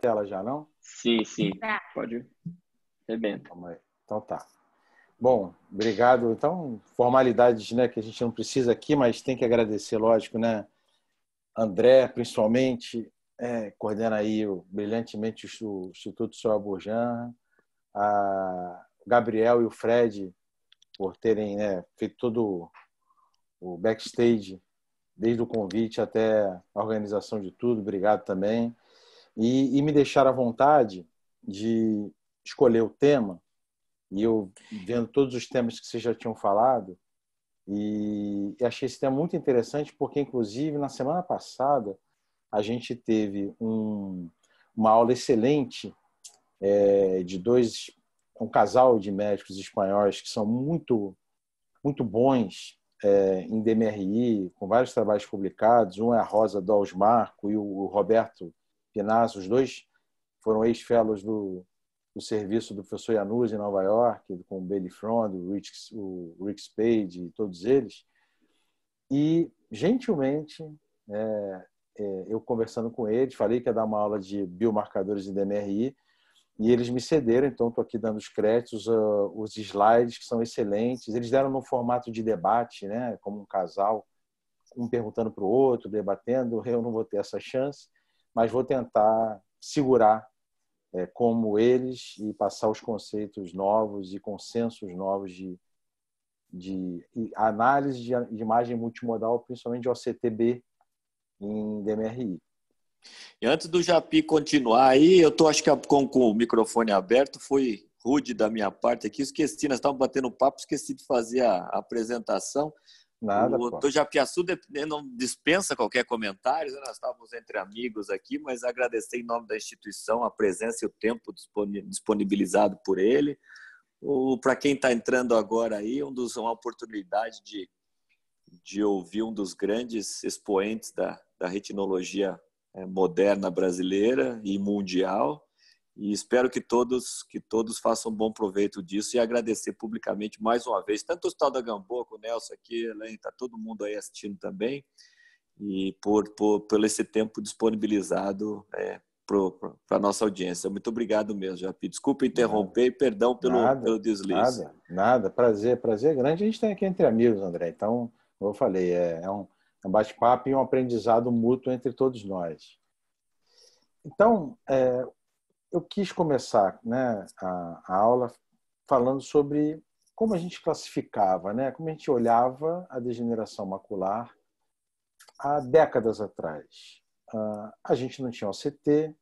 tela já, não? Sim, sim. Tá. Pode. Rebenta. Então tá. Bom, obrigado. Então, formalidades né, que a gente não precisa aqui, mas tem que agradecer, lógico, né? André, principalmente, é, coordena aí o, brilhantemente o Instituto Soa Burjan, a Gabriel e o Fred por terem né, feito todo o backstage, desde o convite até a organização de tudo. Obrigado também e, e me deixaram à vontade de escolher o tema e eu vendo todos os temas que vocês já tinham falado e achei esse tema muito interessante porque inclusive na semana passada a gente teve um, uma aula excelente é, de dois um casal de médicos espanhóis que são muito muito bons é, em DMRI com vários trabalhos publicados um é a Rosa Dolz Marco e o, o Roberto Pinas, os dois foram ex-fellows do, do serviço do professor Yanuz em Nova York, com o Bailey Frond, o Rick, o Rick Spade, todos eles. E, gentilmente, é, é, eu conversando com eles, falei que ia dar uma aula de biomarcadores e DMRI, e eles me cederam, então estou aqui dando os créditos, uh, os slides que são excelentes. Eles deram no formato de debate, né, como um casal, um perguntando para o outro, debatendo. Eu não vou ter essa chance mas vou tentar segurar é, como eles e passar os conceitos novos e consensos novos de, de, análise de, imagem multimodal, principalmente de OCTB em DMRI. E antes do Japi continuar aí, eu tô acho que com, com o microfone aberto, foi rude da minha parte aqui, esqueci, nós estávamos batendo papo, esqueci de fazer a apresentação. Nada, o doutor Japiaçu não dispensa qualquer comentário, né? nós estávamos entre amigos aqui, mas agradecer em nome da instituição a presença e o tempo disponibilizado por ele. Para quem está entrando agora aí, um dos, uma oportunidade de, de ouvir um dos grandes expoentes da, da retinologia eh, moderna brasileira e mundial. E espero que todos que todos façam bom proveito disso e agradecer publicamente mais uma vez, tanto o Hospital da Gamboa, com o Nelson aqui, além tá todo mundo aí assistindo também, e por, por, por esse tempo disponibilizado é, para a nossa audiência. Muito obrigado mesmo, Japi. Desculpa interromper e perdão pelo, nada, pelo deslize. Nada, nada, prazer, prazer grande. A gente tem aqui entre amigos, André. Então, como eu falei, é, é um, é um bate-papo e um aprendizado mútuo entre todos nós. Então, é, eu quis começar né, a, a, aula falando sobre como a gente classificava, né, como a gente olhava a degeneração macular há décadas atrás. Uh, a gente não tinha OCT,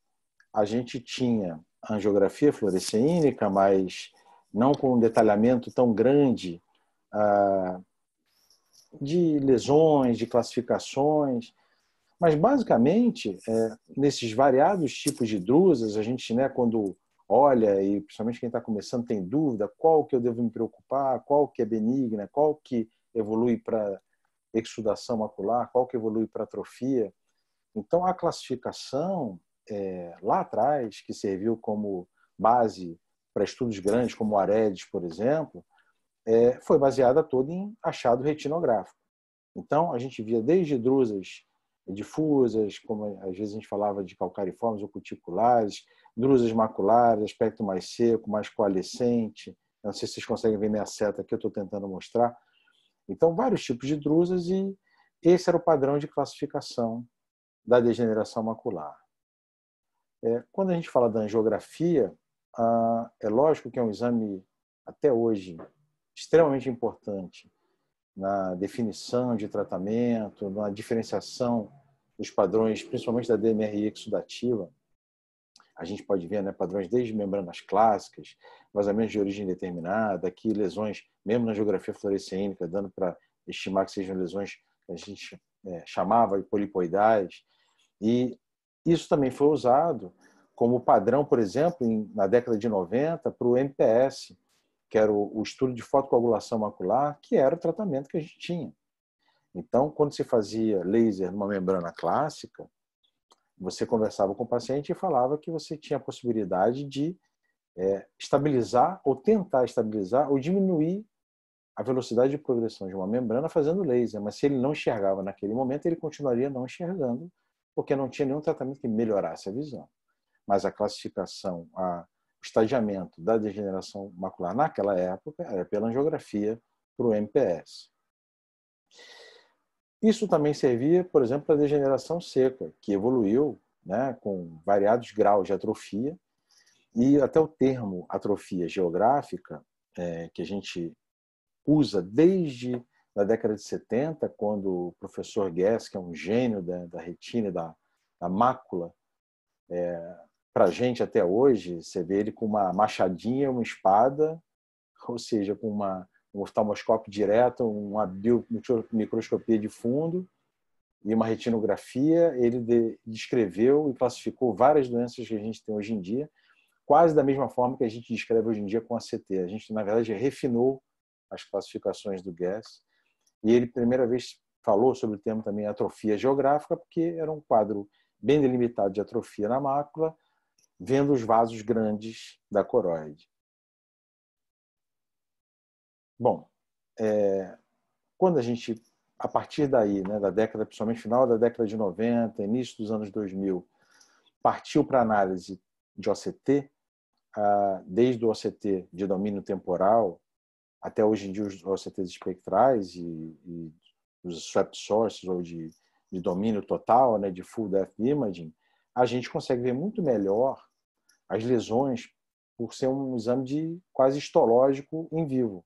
a gente tinha angiografia fluoresceínica, mas não com um detalhamento tão grande uh, de lesões, de classificações. Mas, basicamente, é, nesses variados tipos de drusas, a gente, né, quando olha, e principalmente quem está começando tem dúvida, qual que eu devo me preocupar, qual que é benigna, qual que evolui para exudação macular, qual que evolui para atrofia. Então, a classificação é, lá atrás, que serviu como base para estudos grandes, como o Aredes, por exemplo, é, foi baseada toda em achado retinográfico. Então, a gente via desde drusas difusas, como às vezes a gente falava de calcariformes ou cuticulares, drusas maculares, aspecto mais seco, mais coalescente. Não sei se vocês conseguem ver minha seta aqui, eu estou tentando mostrar. Então, vários tipos de drusas e esse era o padrão de classificação da degeneração macular. É, quando a gente fala da angiografia, ah, é lógico que é um exame, até hoje, extremamente importante na definição de tratamento, na diferenciação dos padrões, principalmente da DMRI exudativa. A gente pode ver né, padrões desde membranas clássicas, vazamentos de origem determinada, aqui lesões, mesmo na geografia fluorescênica, dando para estimar que sejam lesões que a gente é, chamava de polipoidais. E isso também foi usado como padrão, por exemplo, na década de 90, para o MPS, que era o, o estudo de fotocoagulação macular, que era o tratamento que a gente tinha. Então, quando se fazia laser numa membrana clássica, você conversava com o paciente e falava que você tinha a possibilidade de é, estabilizar ou tentar estabilizar ou diminuir a velocidade de progressão de uma membrana fazendo laser, mas se ele não enxergava naquele momento, ele continuaria não enxergando, porque não tinha nenhum tratamento que melhorasse a visão. Mas a classificação, a, estagiamento da degeneração macular naquela época era pela angiografia para o MPS. Isso também servia, por exemplo, para a degeneração seca, que evoluiu né, com variados graus de atrofia, e até o termo atrofia geográfica, é, que a gente usa desde a década de 70, quando o professor Guess, que é um gênio da, da retina e da, da mácula, é, para a gente até hoje, você vê ele com uma machadinha, uma espada, ou seja, com uma, um oftalmoscópio direto, uma microscopia de fundo e uma retinografia. Ele de, descreveu e classificou várias doenças que a gente tem hoje em dia, quase da mesma forma que a gente descreve hoje em dia com a CT. A gente, na verdade, refinou as classificações do Guess. E ele, primeira vez, falou sobre o termo também atrofia geográfica, porque era um quadro bem delimitado de atrofia na mácula, vendo os vasos grandes da coroide. Bom, é, quando a gente, a partir daí, né, da década, principalmente final da década de 90, início dos anos 2000, partiu para análise de OCT, ah, desde o OCT de domínio temporal até hoje em dia os OCTs espectrais e, e os swept sources ou de, de domínio total, né, de full depth imaging, a gente consegue ver muito melhor as lesões por ser um exame de quase histológico em vivo.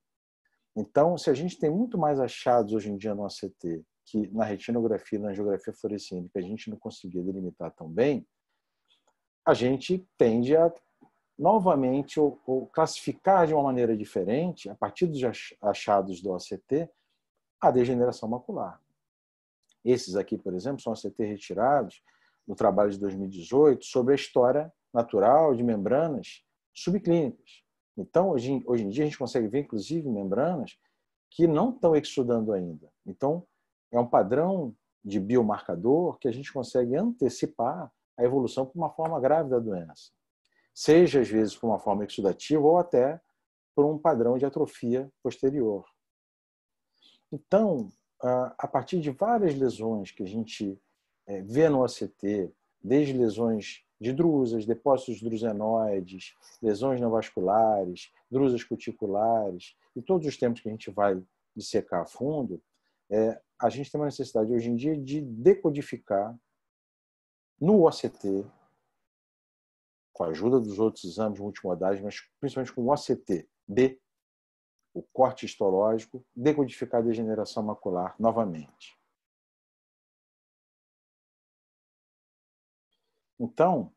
Então, se a gente tem muito mais achados hoje em dia no ACT, que na retinografia e na angiografia fluorescente, que a gente não conseguia delimitar tão bem, a gente tende a novamente ou, ou classificar de uma maneira diferente, a partir dos achados do ACT, a degeneração macular. Esses aqui, por exemplo, são ACT retirados no trabalho de 2018 sobre a história natural de membranas subclínicas. Então, hoje, hoje em dia, a gente consegue ver, inclusive, membranas que não estão exudando ainda. Então, é um padrão de biomarcador que a gente consegue antecipar a evolução por uma forma grave da doença. Seja, às vezes, por uma forma exudativa ou até por um padrão de atrofia posterior. Então, a partir de várias lesões que a gente eh, vê no ACT, desde lesões de drusas, depósitos drusenoides, lesões neovasculares, drusas cuticulares e todos os tempos que a gente vai dissecar a fundo, é, a gente tem uma necessidade hoje em dia de decodificar no OCT, com a ajuda dos outros exames multimodais, mas principalmente com o OCT, b o corte histológico, decodificar a degeneração macular novamente. Então,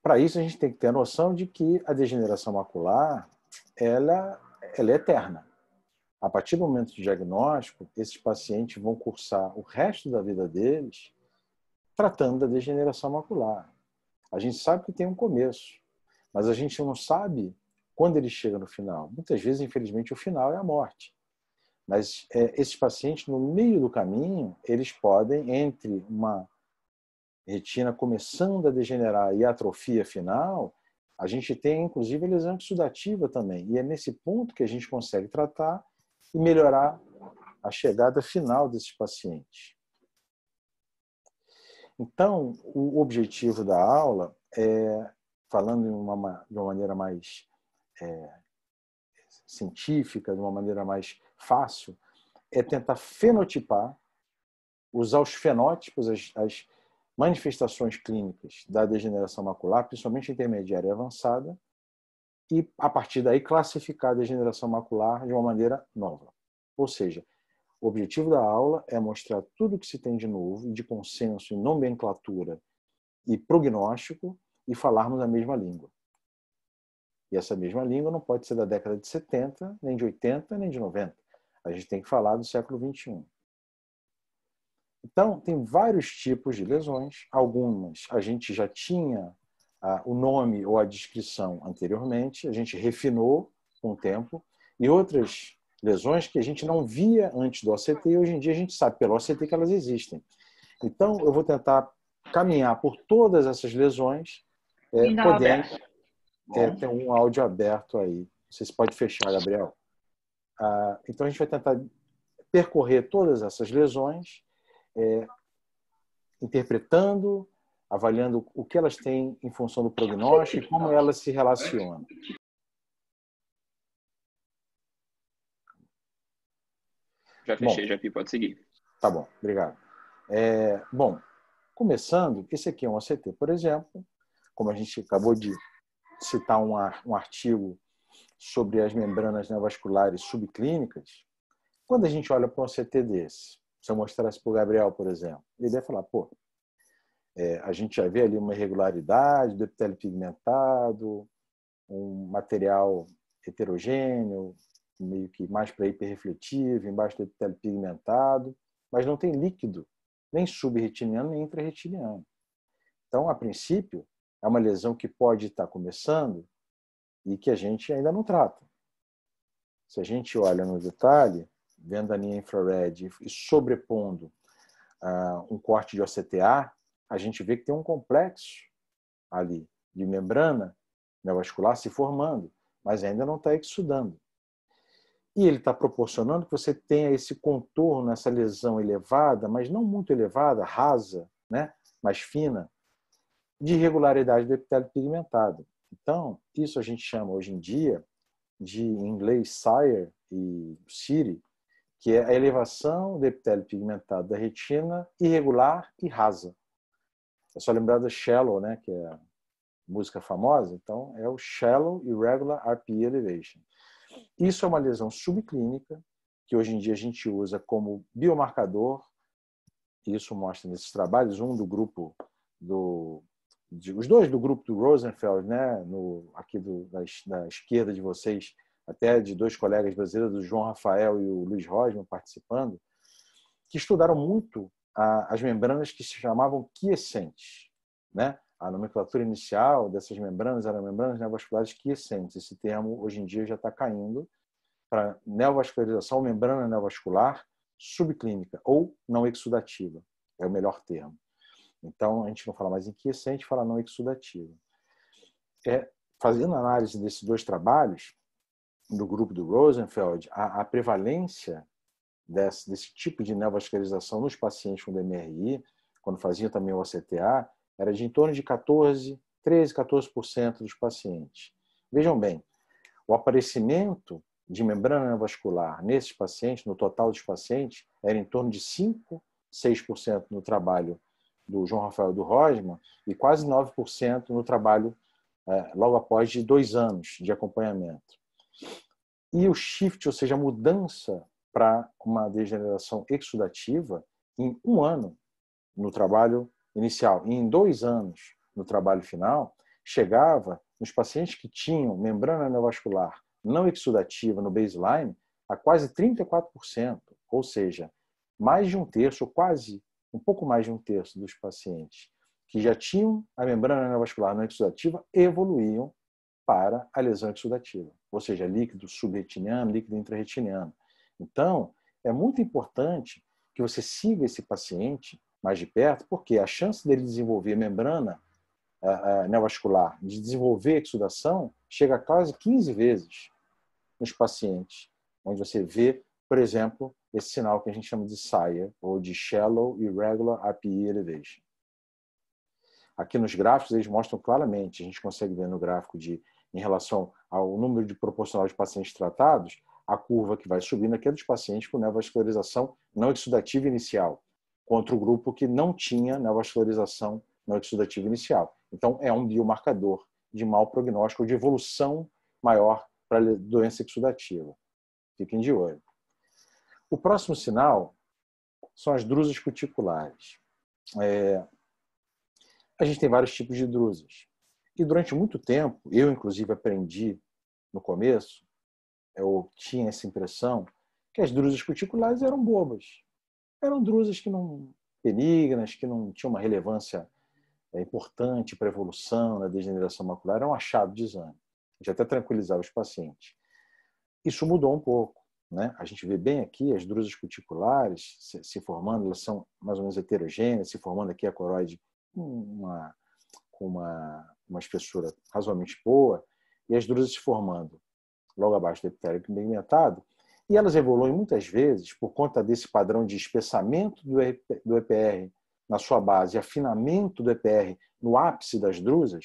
para isso a gente tem que ter a noção de que a degeneração macular ela, ela é eterna. A partir do momento do diagnóstico, esses pacientes vão cursar o resto da vida deles tratando da degeneração macular. A gente sabe que tem um começo, mas a gente não sabe quando ele chega no final. Muitas vezes, infelizmente, o final é a morte. Mas é, esses pacientes, no meio do caminho, eles podem, entre uma retina começando a degenerar e a atrofia final, a gente tem inclusive a lesão exudativa também. E é nesse ponto que a gente consegue tratar e melhorar a chegada final desse paciente. Então, o objetivo da aula é, falando de uma, de uma maneira mais é, científica, de uma maneira mais fácil, é tentar fenotipar, usar os fenótipos, as, as manifestações clínicas da degeneração macular, principalmente intermediária e avançada, e a partir daí classificar a degeneração macular de uma maneira nova. Ou seja, o objetivo da aula é mostrar tudo o que se tem de novo, de consenso em nomenclatura e prognóstico, e falarmos a mesma língua. E essa mesma língua não pode ser da década de 70, nem de 80, nem de 90. A gente tem que falar do século 21. Então, tem vários tipos de lesões. Algumas a gente já tinha ah, o nome ou a descrição anteriormente, a gente refinou com o tempo, e outras lesões que a gente não via antes do OCT e hoje em dia a gente sabe pelo OCT que elas existem. Então, eu vou tentar caminhar por todas essas lesões, é, podendo. É, tem um áudio aberto aí. Vocês podem fechar, Gabriel. Ah, então, a gente vai tentar percorrer todas essas lesões é, interpretando, avaliando o que elas têm em função do prognóstico e como elas se relacionam. Já fechei, bom, já vi, pode seguir. Tá bom, obrigado. É, bom, começando, esse aqui é um ACT, por exemplo, como a gente acabou de citar um, um artigo sobre as membranas neovasculares subclínicas, quando a gente olha para um ACT desse, se eu mostrasse para o Gabriel, por exemplo, ele ia falar, pô, é, a gente já vê ali uma irregularidade do epitélio pigmentado, um material heterogêneo, meio que mais para hiperrefletivo, embaixo do epitélio pigmentado, mas não tem líquido, nem subretiniano, nem intraretiniano. Então, a princípio, é uma lesão que pode estar começando e que a gente ainda não trata. Se a gente olha no detalhe, vendo a linha infrared e sobrepondo uh, um corte de OCTA, a gente vê que tem um complexo ali de membrana neovascular se formando, mas ainda não está exudando. E ele está proporcionando que você tenha esse contorno, essa lesão elevada, mas não muito elevada, rasa, né? mais fina, de irregularidade do epitélio pigmentado. Então, isso a gente chama hoje em dia de, em inglês, sire e siri que é a elevação do epitélio pigmentado da retina irregular e rasa. É só lembrar da Shallow, né, que é a música famosa, então é o Shallow Irregular RPE Elevation. Isso é uma lesão subclínica que hoje em dia a gente usa como biomarcador, isso mostra nesses trabalhos, um do grupo do. De, os dois do grupo do Rosenfeld, né, no, aqui do, da, da esquerda de vocês, até de dois colegas brasileiros, o João Rafael e o Luiz Rosman, participando, que estudaram muito as membranas que se chamavam quiescentes, né? A nomenclatura inicial dessas membranas eram membranas neovasculares quiescentes. Esse termo hoje em dia já está caindo para neovascularização, membrana neovascular subclínica ou não exudativa, é o melhor termo. Então a gente não fala mais em quiescente, fala não exudativa. É, fazendo análise desses dois trabalhos, no grupo do Rosenfeld, a, a prevalência desse, desse, tipo de neovascularização nos pacientes com DMRI, quando faziam também o ACTA, era de em torno de 14, 13, 14% dos pacientes. Vejam bem, o aparecimento de membrana neovascular nesses pacientes, no total dos pacientes, era em torno de 5, 6% no trabalho do João Rafael do Rosman e quase 9% no trabalho eh, logo após de dois anos de acompanhamento. E o shift, ou seja, a mudança para uma degeneração exudativa, em um ano no trabalho inicial e em dois anos no trabalho final, chegava nos pacientes que tinham membrana neovascular não exudativa no baseline a quase 34%, ou seja, mais de um terço, ou quase um pouco mais de um terço dos pacientes que já tinham a membrana neovascular não exudativa evoluíam para a lesão exudativa, ou seja, líquido subretiniano, líquido intraretiniano. Então, é muito importante que você siga esse paciente mais de perto, porque a chance dele desenvolver membrana uh, neovascular, de desenvolver exudação, chega a quase 15 vezes nos pacientes, onde você vê, por exemplo, esse sinal que a gente chama de SAIA, ou de Shallow Irregular API Elevation. Aqui nos gráficos, eles mostram claramente, a gente consegue ver no gráfico de em relação ao número de proporcional de pacientes tratados, a curva que vai subindo é é dos pacientes com neovascularização não exudativa inicial, contra o grupo que não tinha neovascularização não exudativa inicial. Então, é um biomarcador de mau prognóstico, de evolução maior para doença exudativa. Fiquem de olho. O próximo sinal são as drusas cuticulares. É... a gente tem vários tipos de drusas. E durante muito tempo, eu inclusive aprendi no começo, eu tinha essa impressão que as drusas cuticulares eram bobas. Eram drusas que não benignas, que não tinham uma relevância eh, importante para a evolução na degeneração macular, era um achado de exame. A gente até tranquilizava os pacientes. Isso mudou um pouco. Né? A gente vê bem aqui as drusas cuticulares se, formando, elas são mais ou menos heterogêneas, se formando aqui a coroide uma, com uma uma espessura razoavelmente boa, e as drusas se formando logo abaixo do epitélio pigmentado. E elas evoluem muitas vezes por conta desse padrão de espessamento do EPR na sua base e afinamento do EPR no ápice das drusas.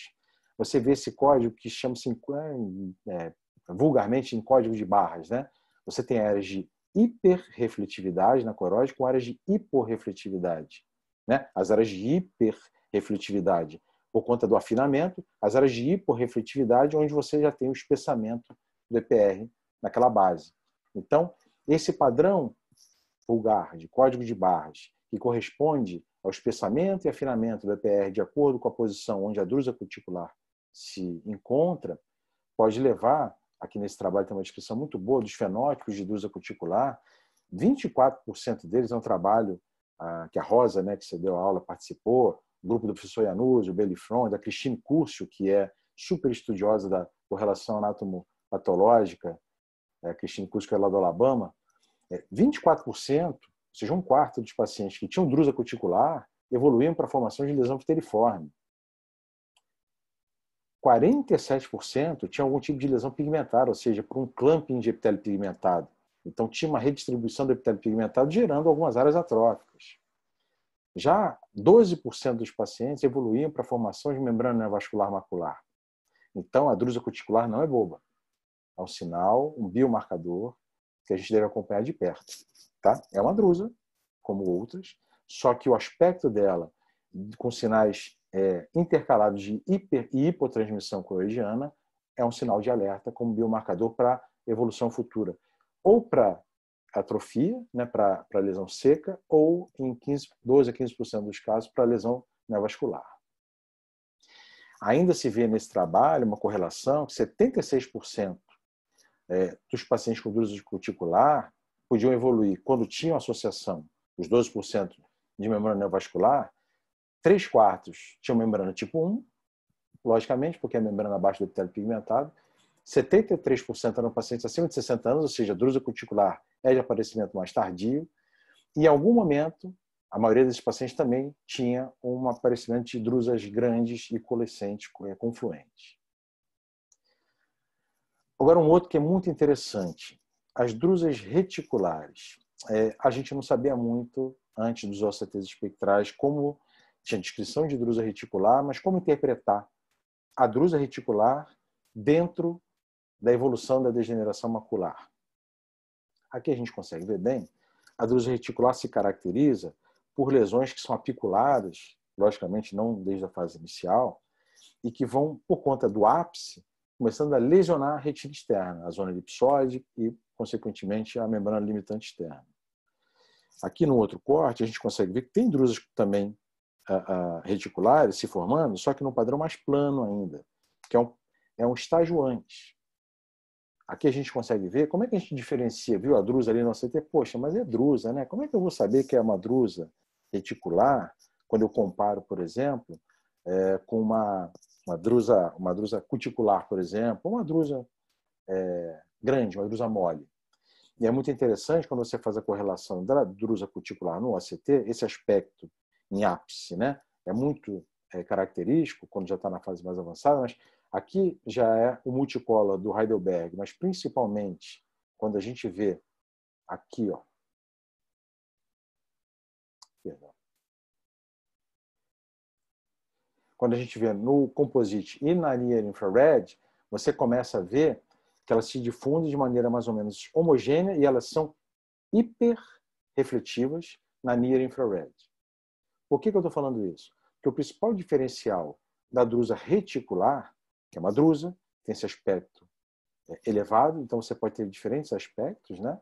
Você vê esse código que chama-se é, é, vulgarmente em código de barras. Né? Você tem áreas de hiperrefletividade na coroide com áreas de hiporrefletividade. Né? As áreas de hiperrefletividade por conta do afinamento, as áreas de hiporrefletividade, onde você já tem o espessamento do EPR naquela base. Então, esse padrão vulgar de código de barras, que corresponde ao espessamento e afinamento do EPR de acordo com a posição onde a drusa cuticular se encontra, pode levar, aqui nesse trabalho tem uma descrição muito boa dos fenótipos de drusa cuticular, 24% deles é um trabalho ah, que a Rosa, né, que você deu a aula, participou, grupo do professor Yanuzzi, o Belifron, da Cristine Curcio, que é super estudiosa da correlação anátomo-patológica, é, a Cristine Curcio, que é lá do Alabama, é, 24%, ou seja, um quarto dos pacientes que tinham drusa cuticular evoluíam para a formação de lesão pteriforme. 47% tinha algum tipo de lesão pigmentar, ou seja, por um clumping de epitélio pigmentado. Então, tinha uma redistribuição do epitélio pigmentado gerando algumas áreas atróficas. Já 12% dos pacientes evoluíam para a formação de membrana vascular macular. Então, a drusa cuticular não é boba. É um sinal, um biomarcador que a gente deve acompanhar de perto. Tá? É uma drusa, como outras, só que o aspecto dela, com sinais é, intercalados de hiper e hipotransmissão coroidiana, é um sinal de alerta como biomarcador para evolução futura. Ou para atrofia, né, para lesão seca, ou em 15, 12 a 15% dos casos para lesão neovascular. Né, Ainda se vê nesse trabalho uma correlação que 76% é, dos pacientes com dúvida cuticular podiam evoluir quando tinham associação, os 12% de membrana neovascular, 3 quartos tinham membrana tipo 1, logicamente, porque é a membrana abaixo do epitélio pigmentado, 73% eram pacientes acima de 60 anos, ou seja, drusa cuticular é de aparecimento mais tardio. E em algum momento, a maioria desses pacientes também tinha um aparecimento de drusas grandes e colecentes é, confluentes. Agora, um outro que é muito interessante, as drusas reticulares. É, a gente não sabia muito antes dos OCTs espectrais como tinha descrição de drusa reticular, mas como interpretar a drusa reticular dentro da evolução da degeneração macular. Aqui a gente consegue ver bem. A drusa reticular se caracteriza por lesões que são apiculadas, logicamente não desde a fase inicial, e que vão, por conta do ápice, começando a lesionar a retina externa, a zona elipsoide e, consequentemente, a membrana limitante externa. Aqui no outro corte, a gente consegue ver que tem drusas também uh, uh, reticulares se formando, só que num padrão mais plano ainda, que é um, é um estágio antes. Aqui a gente consegue ver como é que a gente diferencia, viu a drusa ali no CT? Poxa, mas é drusa, né? Como é que eu vou saber que é uma drusa reticular quando eu comparo, por exemplo, é, com uma, uma, drusa, uma drusa cuticular, por exemplo, uma drusa é, grande, uma drusa mole? E é muito interessante quando você faz a correlação da drusa cuticular no OCT, esse aspecto em ápice, né? É muito é, característico quando já está na fase mais avançada, mas Aqui já é o multicola do Heidelberg, mas principalmente quando a gente vê aqui, ó. Perdão. Quando a gente vê no composite e na linha infrared, você começa a ver que elas se difundem de maneira mais ou menos homogênea e elas são hiperrefletivas na near infrared. Por que, que eu estou falando isso? Porque o principal diferencial da drusa reticular que é uma drusa, tem esse aspecto é, elevado, então você pode ter diferentes aspectos, né?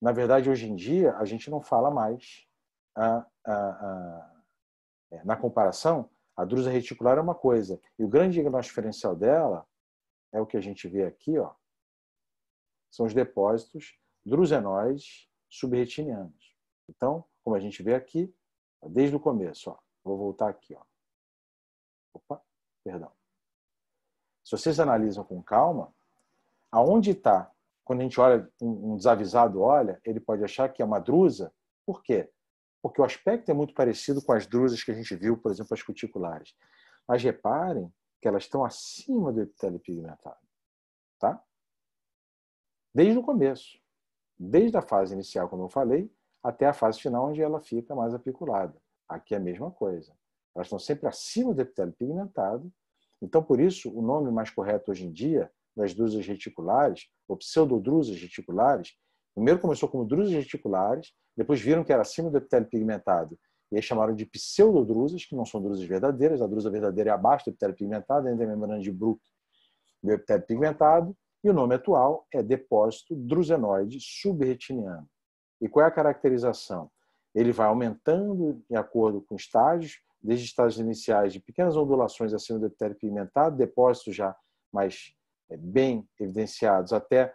Na verdade, hoje em dia, a gente não fala mais a, a, a, é, na comparação, a drusa reticular é uma coisa, e o grande diagnóstico diferencial dela é o que a gente vê aqui, ó. São os depósitos drusenoides subretinianos. Então, como a gente vê aqui, desde o começo, ó, vou voltar aqui, ó. Opa. Perdão. Se vocês analisam com calma, aonde está? Quando a gente olha, um desavisado olha, ele pode achar que é uma drusa. Por quê? Porque o aspecto é muito parecido com as drusas que a gente viu, por exemplo, as cuticulares. Mas reparem que elas estão acima do epitélio pigmentado. Tá? Desde o começo. Desde a fase inicial, como eu falei, até a fase final, onde ela fica mais apiculada. Aqui é a mesma coisa. Elas estão sempre acima do epitélio pigmentado. Então, por isso, o nome mais correto hoje em dia das drusas reticulares, ou pseudodrusas reticulares, primeiro começou como drusas reticulares, depois viram que era acima do epitélio pigmentado e aí chamaram de pseudodrusas, que não são drusas verdadeiras, a drusa verdadeira é abaixo do epitélio pigmentado, dentro da membrana de Bruck do epitélio pigmentado, e o nome atual é depósito drusenoide subretiniano. E qual é a caracterização? Ele vai aumentando em acordo com estágios, desde estágios iniciais de pequenas ondulações acima do epitélio pigmentado, depósitos já mais é, bem evidenciados, até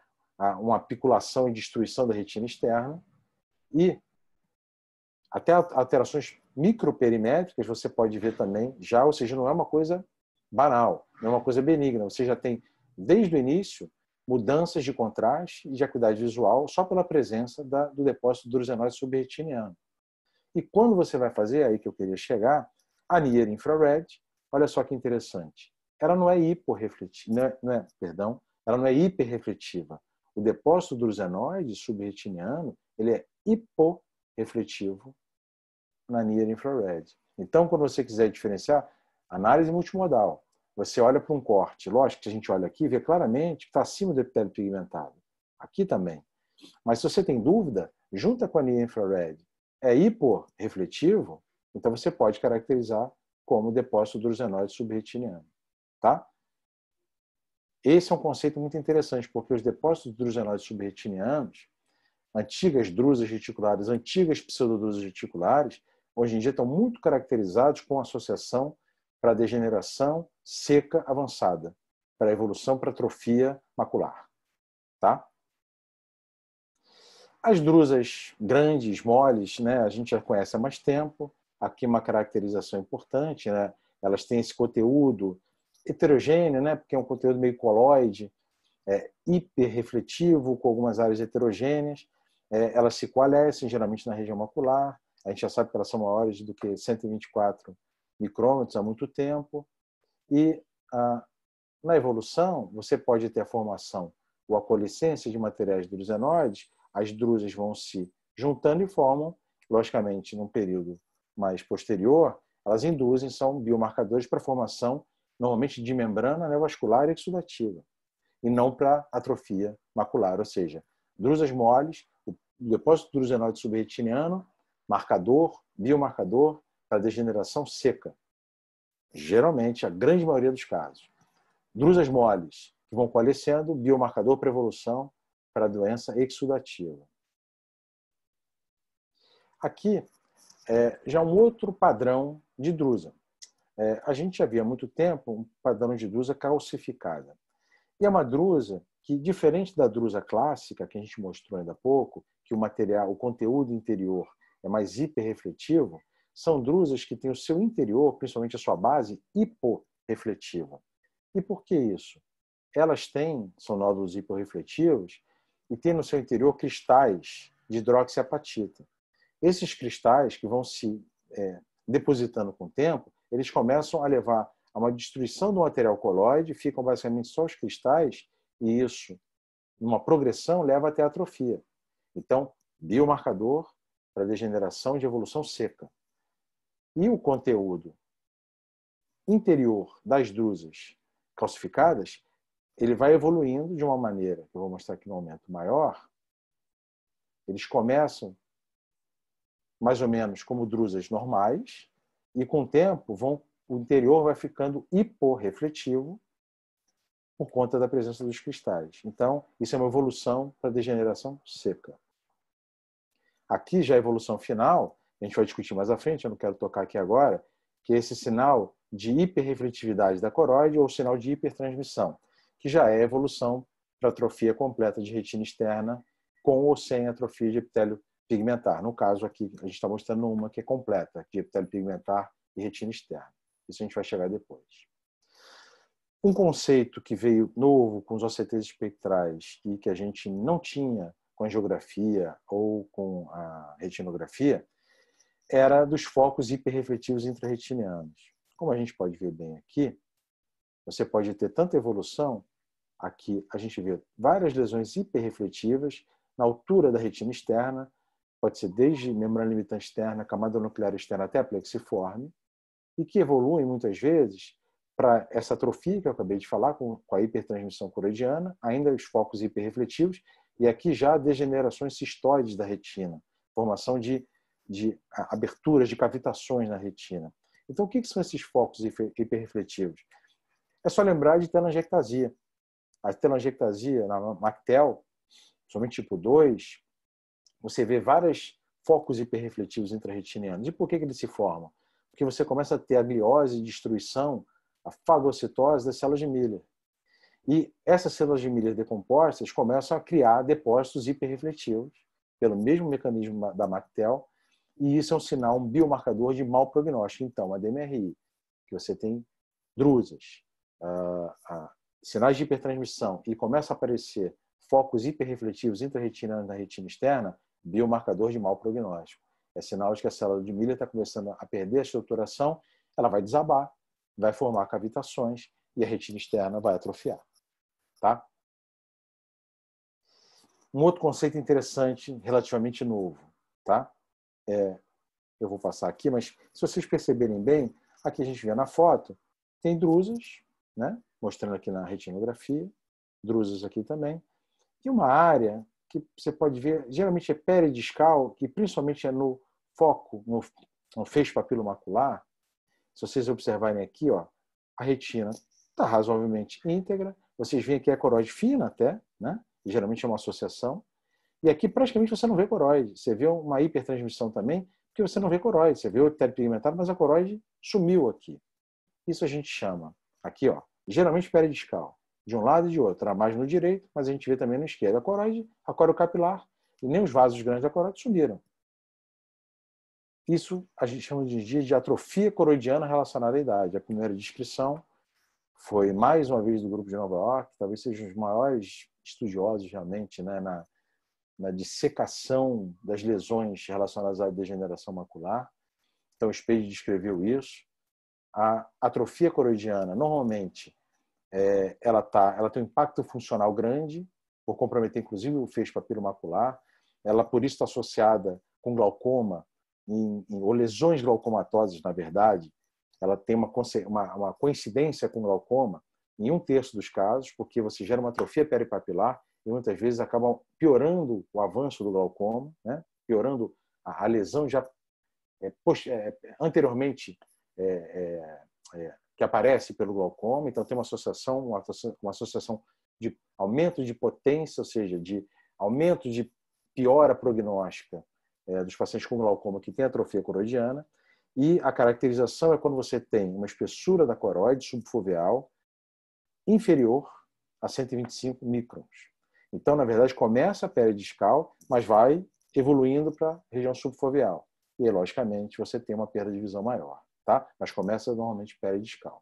uma apiculação e destruição da retina externa. E até alterações microperimétricas você pode ver também já, ou seja, não é uma coisa banal, não é uma coisa benigna. Você já tem, desde o início, mudanças de contraste e de acuidade visual só pela presença da, do depósito duruzenoide subretiniano. E quando você vai fazer, é aí que eu queria chegar, a near infrared, olha só que interessante. Ela não é hiporrefletiva, não, é, não é, perdão, ela não é hiperrefletiva. O depósito do drusenoide subretiniano, ele é hiporrefletivo na near infrared. Então, quando você quiser diferenciar, análise multimodal. Você olha para um corte, lógico que a gente olha aqui, vê claramente que está acima do epitélio pigmentado. Aqui também. Mas se você tem dúvida, junta com a near infrared é hiporrefletivo, então você pode caracterizar como depósito drusenoide subretiniano, tá? Esse é um conceito muito interessante, porque os depósitos drusenoides subretinianos, antigas drusas reticulares, antigas pseudodrusas reticulares, hoje em dia estão muito caracterizados com associação para degeneração seca avançada, para evolução para atrofia macular, tá? As drusas grandes, moles, né, a gente já conhece há mais tempo. Aqui uma caracterização importante, né? Elas têm esse conteúdo heterogêneo, né, porque é um conteúdo meio coloide, é, hiperrefletivo, com algumas áreas heterogêneas. É, elas se coalescem, geralmente na região macular. A gente já sabe que elas são maiores do que 124 micrômetros há muito tempo. E ah, na evolução, você pode ter a formação ou a coalescência de materiais drusenoides as drusas vão se juntando e formam, logicamente, num período mais posterior, elas induzem, são biomarcadores para formação, normalmente, de membrana neovascular e exudativa, e não para atrofia macular, ou seja, drusas moles, o depósito drusenoide subretiniano, marcador, biomarcador para degeneração seca. Geralmente, a grande maioria dos casos. Drusas moles, que vão coalescendo, biomarcador para evolução, para a doença exudativa. Aqui é, já um outro padrão de drusa. É, a gente já via há muito tempo um padrão de drusa calcificada. E é uma drusa que, diferente da drusa clássica, que a gente mostrou ainda há pouco, que o material, o conteúdo interior é mais hiperrefletivo, são drusas que têm o seu interior, principalmente a sua base, hiporrefletiva. E por que isso? Elas têm, são nódulos hiporrefletivos, e tem no seu interior cristais de hidroxiapatita. Esses cristais que vão se é, depositando com o tempo, eles começam a levar a uma destruição do material colóide, ficam basicamente só os cristais, e isso, numa progressão, leva até a atrofia. Então, biomarcador para degeneração de evolução seca. E o conteúdo interior das drusas calcificadas ele vai evoluindo de uma maneira, que eu vou mostrar aqui no aumento maior. Eles começam mais ou menos como drusas normais, e com o tempo vão, o interior vai ficando hiporrefletivo por conta da presença dos cristais. Então, isso é uma evolução para degeneração seca. Aqui já a é evolução final, a gente vai discutir mais à frente, eu não quero tocar aqui agora, que é esse sinal de hiperrefletividade da coroide ou sinal de hipertransmissão que já é evolução para atrofia completa de retina externa com ou sem atrofia de epitélio pigmentar. No caso aqui, a gente está mostrando uma que é completa, de epitélio pigmentar e retina externa. Isso a gente vai chegar depois. Um conceito que veio novo com os OCTs espectrais e que a gente não tinha com a angiografia ou com a retinografia era dos focos hiperrefletivos intraretinianos. Como a gente pode ver bem aqui, você pode ter tanta evolução Aqui a gente vê várias lesões hiperrefletivas na altura da retina externa, pode ser desde membrana limitante externa, camada nuclear externa até a plexiforme, e que evoluem muitas vezes para essa atrofia que eu acabei de falar com, a hipertransmissão coroidiana, ainda os focos hiperrefletivos, e aqui já degenerações cistoides da retina, formação de, de aberturas, de cavitações na retina. Então, o que, que são esses focos hiperrefletivos? É só lembrar de telangiectasia a telangiectasia na MACTEL, somente tipo 2, você vê vários focos hiperrefletivos intra-retinianos. E por que, que eles se formam? Porque você começa a ter a miose, destruição, a fagocitose das células de Miller. E essas células de Miller decompostas começam a criar depósitos hiperrefletivos, pelo mesmo mecanismo da MACTEL, e isso é um sinal, um biomarcador de mau prognóstico. Então, a DMRI, que você tem drusas, ah, a sinais de hipertransmissão e começa a aparecer focos hiperrefletivos intra-retinianos na retina externa, biomarcador de mau prognóstico. É sinal de que a célula de milha está começando a perder a estruturação, ela vai desabar, vai formar cavitações e a retina externa vai atrofiar. Tá? Um outro conceito interessante, relativamente novo, tá? É, eu vou passar aqui, mas se vocês perceberem bem, aqui a gente vê na foto, tem drusas, né? mostrando aqui na retinografia, drusos aqui também, e uma área que você pode ver, geralmente é peridiscal, que principalmente é no foco, no, no papilo papilomacular. Se vocês observarem aqui, ó, a retina está razoavelmente íntegra, vocês veem aqui a é coroide fina até, né? E geralmente é uma associação, e aqui praticamente você não vê coroide, você vê uma hipertransmissão também, porque você não vê coroide, você vê o epitélio pigmentado, mas a coroide sumiu aqui. Isso a gente chama, aqui ó, geralmente peridiscal de um lado e de outro. Há mais no direito, mas a gente vê também no esquerdo. A coroide, a coro capilar e nem os vasos grandes da coroide sumiram. Isso a gente chama de dia de atrofia coroidiana relacionada à idade. A primeira descrição foi mais uma vez do grupo de Nova York, talvez seja um dos maiores estudiosos realmente né, na, na dissecação das lesões relacionadas à degeneração macular. Então, Spade descreveu isso a atrofia coroidiana, normalmente, é, ela, tá, ela tem um impacto funcional grande, por comprometer inclusive o feixe macular Ela, por isso, está associada com glaucoma, em, em, ou lesões glaucomatosas, na verdade. Ela tem uma, uma, uma coincidência com glaucoma em um terço dos casos, porque você gera uma atrofia peripapilar e muitas vezes acabam piorando o avanço do glaucoma, né? piorando a, a lesão já é, é, anteriormente é, é, é, que aparece pelo glaucoma. Então, tem uma associação, uma, associação de aumento de potência, ou seja, de aumento de piora prognóstica é, dos pacientes com glaucoma que têm atrofia coroidiana. E a caracterização é quando você tem uma espessura da coroide subfoveal inferior a 125 microns. Então, na verdade, começa a pele discal, mas vai evoluindo para a região subfoveal. E, logicamente, você tem uma perda de visão maior tá? Mas começa normalmente peridiscal.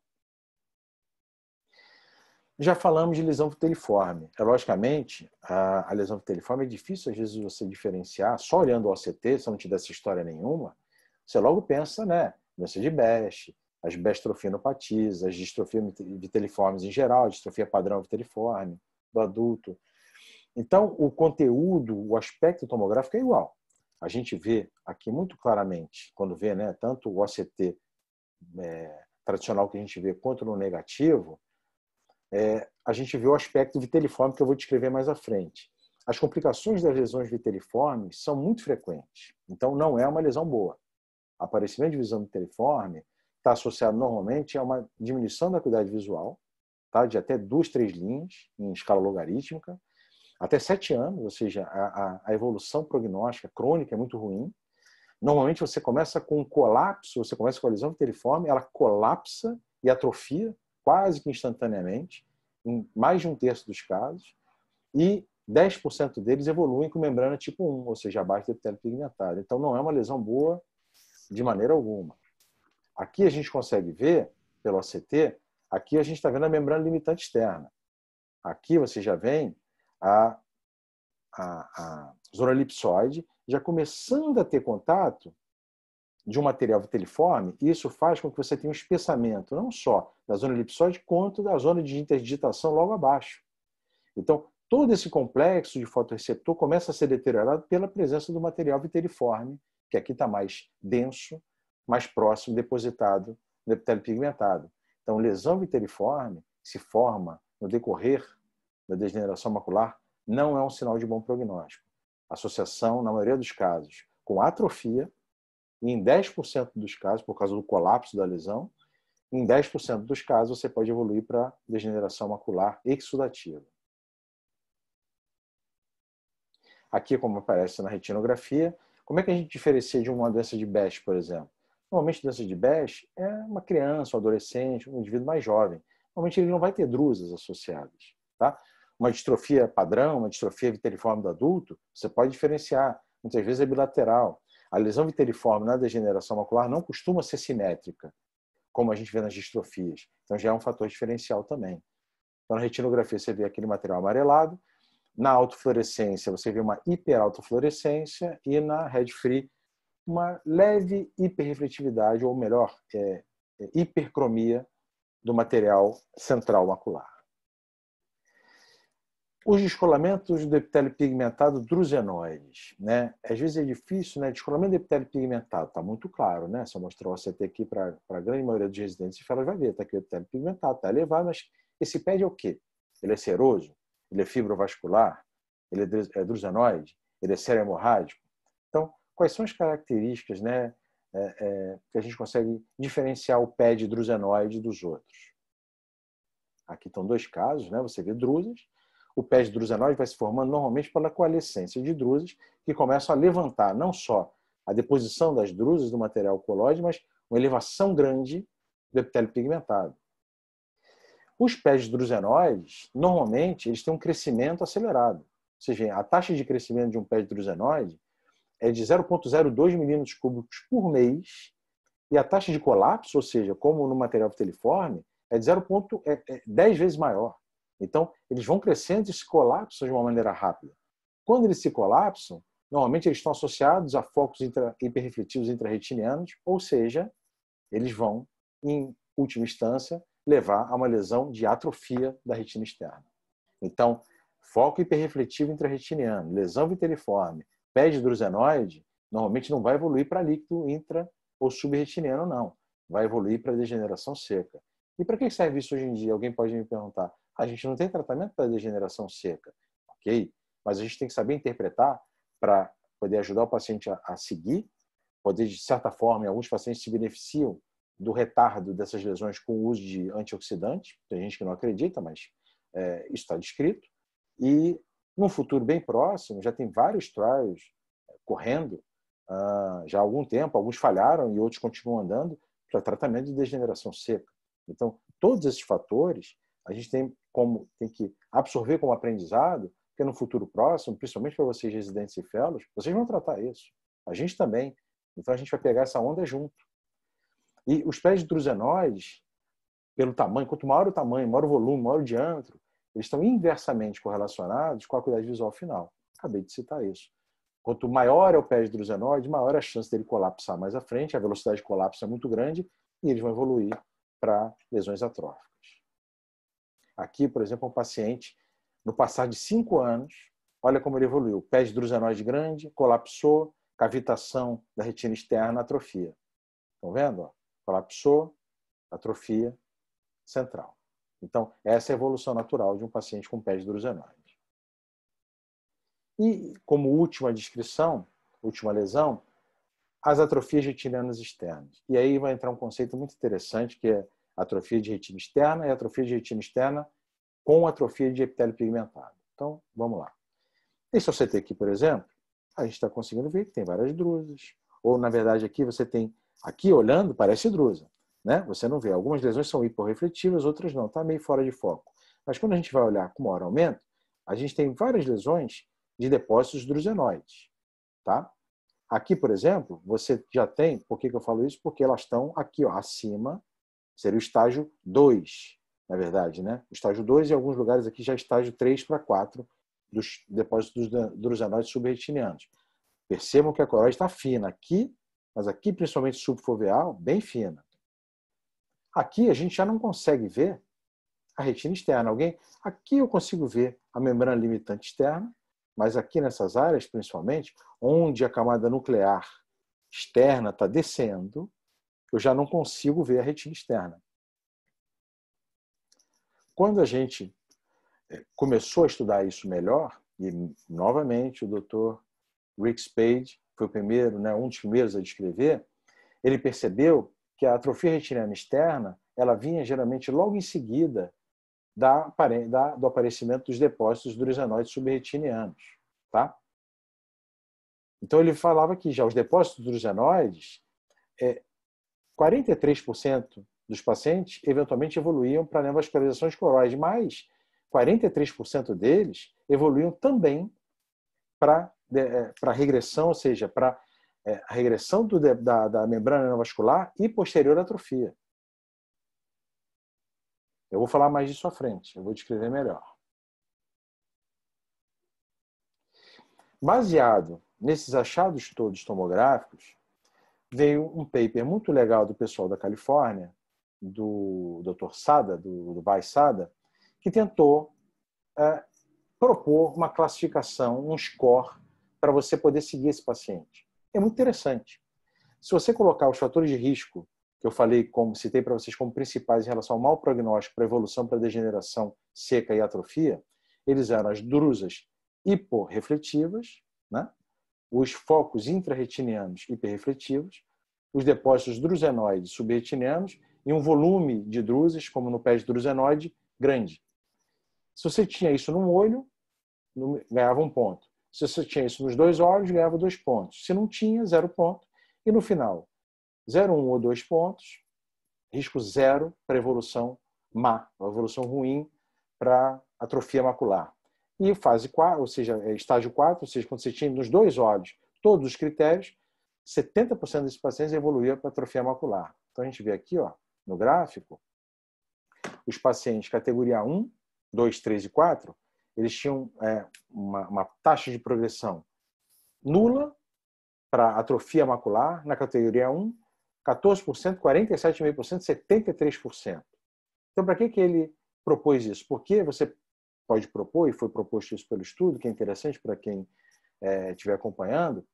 Já falamos de lesão vitelliforme. É logicamente, a, lesão vitelliforme é difícil às vezes você diferenciar, só olhando o OCT, se não tiver essa história nenhuma, você logo pensa, né? Doença de Best, as bestrofenopatias, as distrofias vitelliformes em geral, a distrofia padrão vitelliforme do adulto. Então, o conteúdo, o aspecto tomográfico é igual. A gente vê aqui muito claramente, quando vê né, tanto o OCT é, tradicional que a gente vê quanto no negativo, é, a gente vê o aspecto viteliforme que eu vou descrever mais à frente. As complicações das lesões viteliformes são muito frequentes, então não é uma lesão boa. aparecimento de visão viteliforme está associado normalmente a uma diminuição da acuidade visual, tá? de até duas, três linhas em escala logarítmica, até sete anos, ou seja, a, a, a evolução prognóstica crônica é muito ruim, Normalmente você começa com um colapso, você começa com a lesão viteriforme, ela colapsa e atrofia quase que instantaneamente, em mais de um terço dos casos, e 10% deles evoluem com membrana tipo 1, ou seja, abaixo do epitélio pigmentado. Então não é uma lesão boa de maneira alguma. Aqui a gente consegue ver, pelo ACT, aqui a gente está vendo a membrana limitante externa. Aqui você já vem a, a, a zona elipsoide já começando a ter contato de um material viteliforme, isso faz com que você tenha um espessamento, não só da zona elipsoide, quanto da zona de interditação logo abaixo. Então, todo esse complexo de fotoreceptor começa a ser deteriorado pela presença do material viteliforme, que aqui está mais denso, mais próximo, depositado no né, epitélio pigmentado. Então, lesão viteliforme se forma no decorrer da degeneração macular, não é um sinal de bom prognóstico associação, na maioria dos casos, com atrofia, e em 10% dos casos, por causa do colapso da lesão, em 10% dos casos você pode evoluir para degeneração macular exudativa. Aqui, como aparece na retinografia, como é que a gente diferencia de uma doença de Best por exemplo? Normalmente, doença de Best é uma criança, um adolescente, um indivíduo mais jovem. Normalmente, ele não vai ter drusas associadas. Tá? uma distrofia padrão, uma distrofia vitriforme do adulto, você pode diferenciar. Muitas vezes é bilateral. A lesão vitriforme, na degeneração macular não costuma ser simétrica, como a gente vê nas distrofias. Então já é um fator diferencial também. Então na retinografia você vê aquele material amarelado, na autofluorescência você vê uma hiperautofluorescência e na red free uma leve hiperrefletividade, ou melhor, é, é hipercromia do material central macular os descolamentos do epitélio pigmentado drusenoides. Né? Às vezes é difícil, né? Descolamento do epitélio pigmentado, está muito claro, né? Se eu mostrar o CT aqui para a grande maioria dos residentes e feras, vai ver, está aqui o epitélio pigmentado, está elevado, mas esse pede é o quê? Ele é seroso? Ele é fibrovascular? Ele é, é drusenoide? Ele é serohemorrágico? Então, quais são as características né, é, é, que a gente consegue diferenciar o PED drusenoide dos outros? Aqui estão dois casos, né? Você vê drusas, o pés drusenoide vai se formando normalmente pela coalescência de drusas, que começam a levantar não só a deposição das drusas do material colóide, mas uma elevação grande do epitélio pigmentado. Os pés drusenoides, normalmente, eles têm um crescimento acelerado. Ou seja, a taxa de crescimento de um pé drusenoide é de 0,02 milímetros cúbicos por mês e a taxa de colapso, ou seja, como no material telefone, é de 0, é 10 é vezes maior. Então, eles vão crescendo e se colapsam de uma maneira rápida. Quando eles se colapsam, normalmente eles estão associados a focos intra, hiperrefletivos ou seja, eles vão, em última instância, levar a uma lesão de atrofia da retina externa. Então, foco hiperrefletivo intra-retiniano, lesão viteliforme, pé de drusenoide, normalmente não vai evoluir para líquido intra ou subretiniano, não. Vai evoluir para degeneração seca. E para que serve isso hoje em dia? Alguém pode me perguntar. A gente não tem tratamento para degeneração seca, ok? Mas a gente tem que saber interpretar para poder ajudar o paciente a, a seguir, poder, de certa forma, alguns pacientes se beneficiam do retardo dessas lesões com o uso de antioxidantes. Tem gente que não acredita, mas é, isso está descrito. E no futuro bem próximo, já tem vários trials é, correndo uh, já há algum tempo, alguns falharam e outros continuam andando para tratamento de degeneração seca. Então, todos esses fatores a gente tem como tem que absorver como aprendizado, porque no futuro próximo, principalmente para vocês residentes e fellows, vocês vão tratar isso. A gente também. Então a gente vai pegar essa onda junto. E os pés de drusenóides, pelo tamanho, quanto maior o tamanho, maior o volume, maior o diâmetro, eles estão inversamente correlacionados com a qualidade visual final. Acabei de citar isso. Quanto maior é o pé de drusenóide, maior a chance dele colapsar mais à frente, a velocidade de colapso é muito grande e eles vão evoluir para lesões atróficas. Aqui, por exemplo, um paciente, no passar de cinco anos, olha como ele evoluiu. Pé de drusanoide grande, colapsou, cavitação da retina externa, atrofia. Estão vendo? Colapsou, atrofia central. Então, essa é a evolução natural de um paciente com pé de drusanoide. E, como última descrição, última lesão, as atrofias retinianas externas. E aí vai entrar um conceito muito interessante que é atrofia de retina externa e atrofia de retina externa com atrofia de epitélio pigmentado. Então, vamos lá. Esse OCT aqui, por exemplo, a gente está conseguindo ver que tem várias drusas. Ou, na verdade, aqui você tem, aqui olhando, parece drusa. Né? Você não vê. Algumas lesões são hiporrefletivas, outras não. Está meio fora de foco. Mas quando a gente vai olhar com maior aumento, a gente tem várias lesões de depósitos drusenoides. Tá? Aqui, por exemplo, você já tem, por que, que eu falo isso? Porque elas estão aqui ó, acima Seria o estágio 2, na verdade, né? O estágio 2 e alguns lugares aqui já é estágio 3 para 4 dos depósitos dos drusanóides subretinianos. Percebam que a coroide está fina aqui, mas aqui principalmente subfoveal, bem fina. Aqui a gente já não consegue ver a retina externa. Alguém, aqui eu consigo ver a membrana limitante externa, mas aqui nessas áreas, principalmente, onde a camada nuclear externa está descendo, eu já não consigo ver a retina externa. Quando a gente eh, começou a estudar isso melhor, e novamente o doutor Rick Spade foi o primeiro, né, um dos primeiros a descrever, ele percebeu que a atrofia retiniana externa ela vinha geralmente logo em seguida da, da, do aparecimento dos depósitos durissanoides subretinianos. Tá? Então ele falava que já os depósitos durissanoides é, eh, 43% dos pacientes eventualmente evoluíam para neovascularizações coroides, mas 43% deles evoluíam também para é, é, para regressão, ou seja, para é, a regressão do, da, da membrana neovascular e posterior atrofia. Eu vou falar mais disso à frente, eu vou descrever melhor. Baseado nesses achados todos tomográficos, veio um paper muito legal do pessoal da Califórnia, do Dr. Sada, do, do Sada, que tentou é, propor uma classificação, um score, para você poder seguir esse paciente. É muito interessante. Se você colocar os fatores de risco, que eu falei, como citei para vocês como principais em relação ao mau prognóstico para evolução para degeneração seca e atrofia, eles eram as drusas hiporrefletivas, né? os focos intraretinianos hiperrefletivos, os depósitos drusenoides subretinianos e um volume de drusas, como no pé de drusenoide, grande. Se você tinha isso num olho, ganhava um ponto. Se você tinha isso nos dois olhos, ganhava dois pontos. Se não tinha, zero ponto. E no final, zero, um ou dois pontos, risco zero para evolução má, evolução ruim para atrofia macular. E fase 4, ou seja, é, estágio 4, ou seja, quando você tinha nos dois olhos todos os critérios, 70% desses pacientes evoluía para atrofia macular. Então a gente vê aqui, ó, no gráfico, os pacientes categoria 1, 2, 3 e 4, eles tinham é, uma, uma taxa de progressão nula para atrofia macular na categoria 1, 14%, 47,5%, 73%. Então, para que, que ele propôs isso? Porque você pode propor, e foi proposto isso pelo estudo, que é interessante para quem é, estiver acompanhando,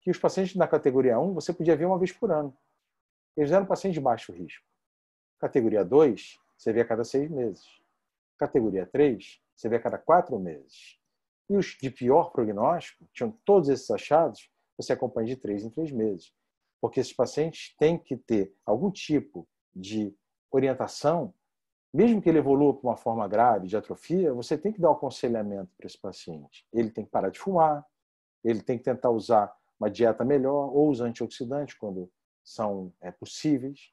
que os pacientes na categoria 1 você podia ver uma vez por ano. Eles eram pacientes de baixo risco. Categoria 2, você vê a cada seis meses. Categoria 3, você vê a cada quatro meses. E os de pior prognóstico, tinham todos esses achados, você acompanha de três em três meses. Porque esses pacientes têm que ter algum tipo de orientação mesmo que ele evolua para uma forma grave de atrofia, você tem que dar um aconselhamento para esse paciente. Ele tem que parar de fumar, ele tem que tentar usar uma dieta melhor ou os antioxidantes quando são é, possíveis.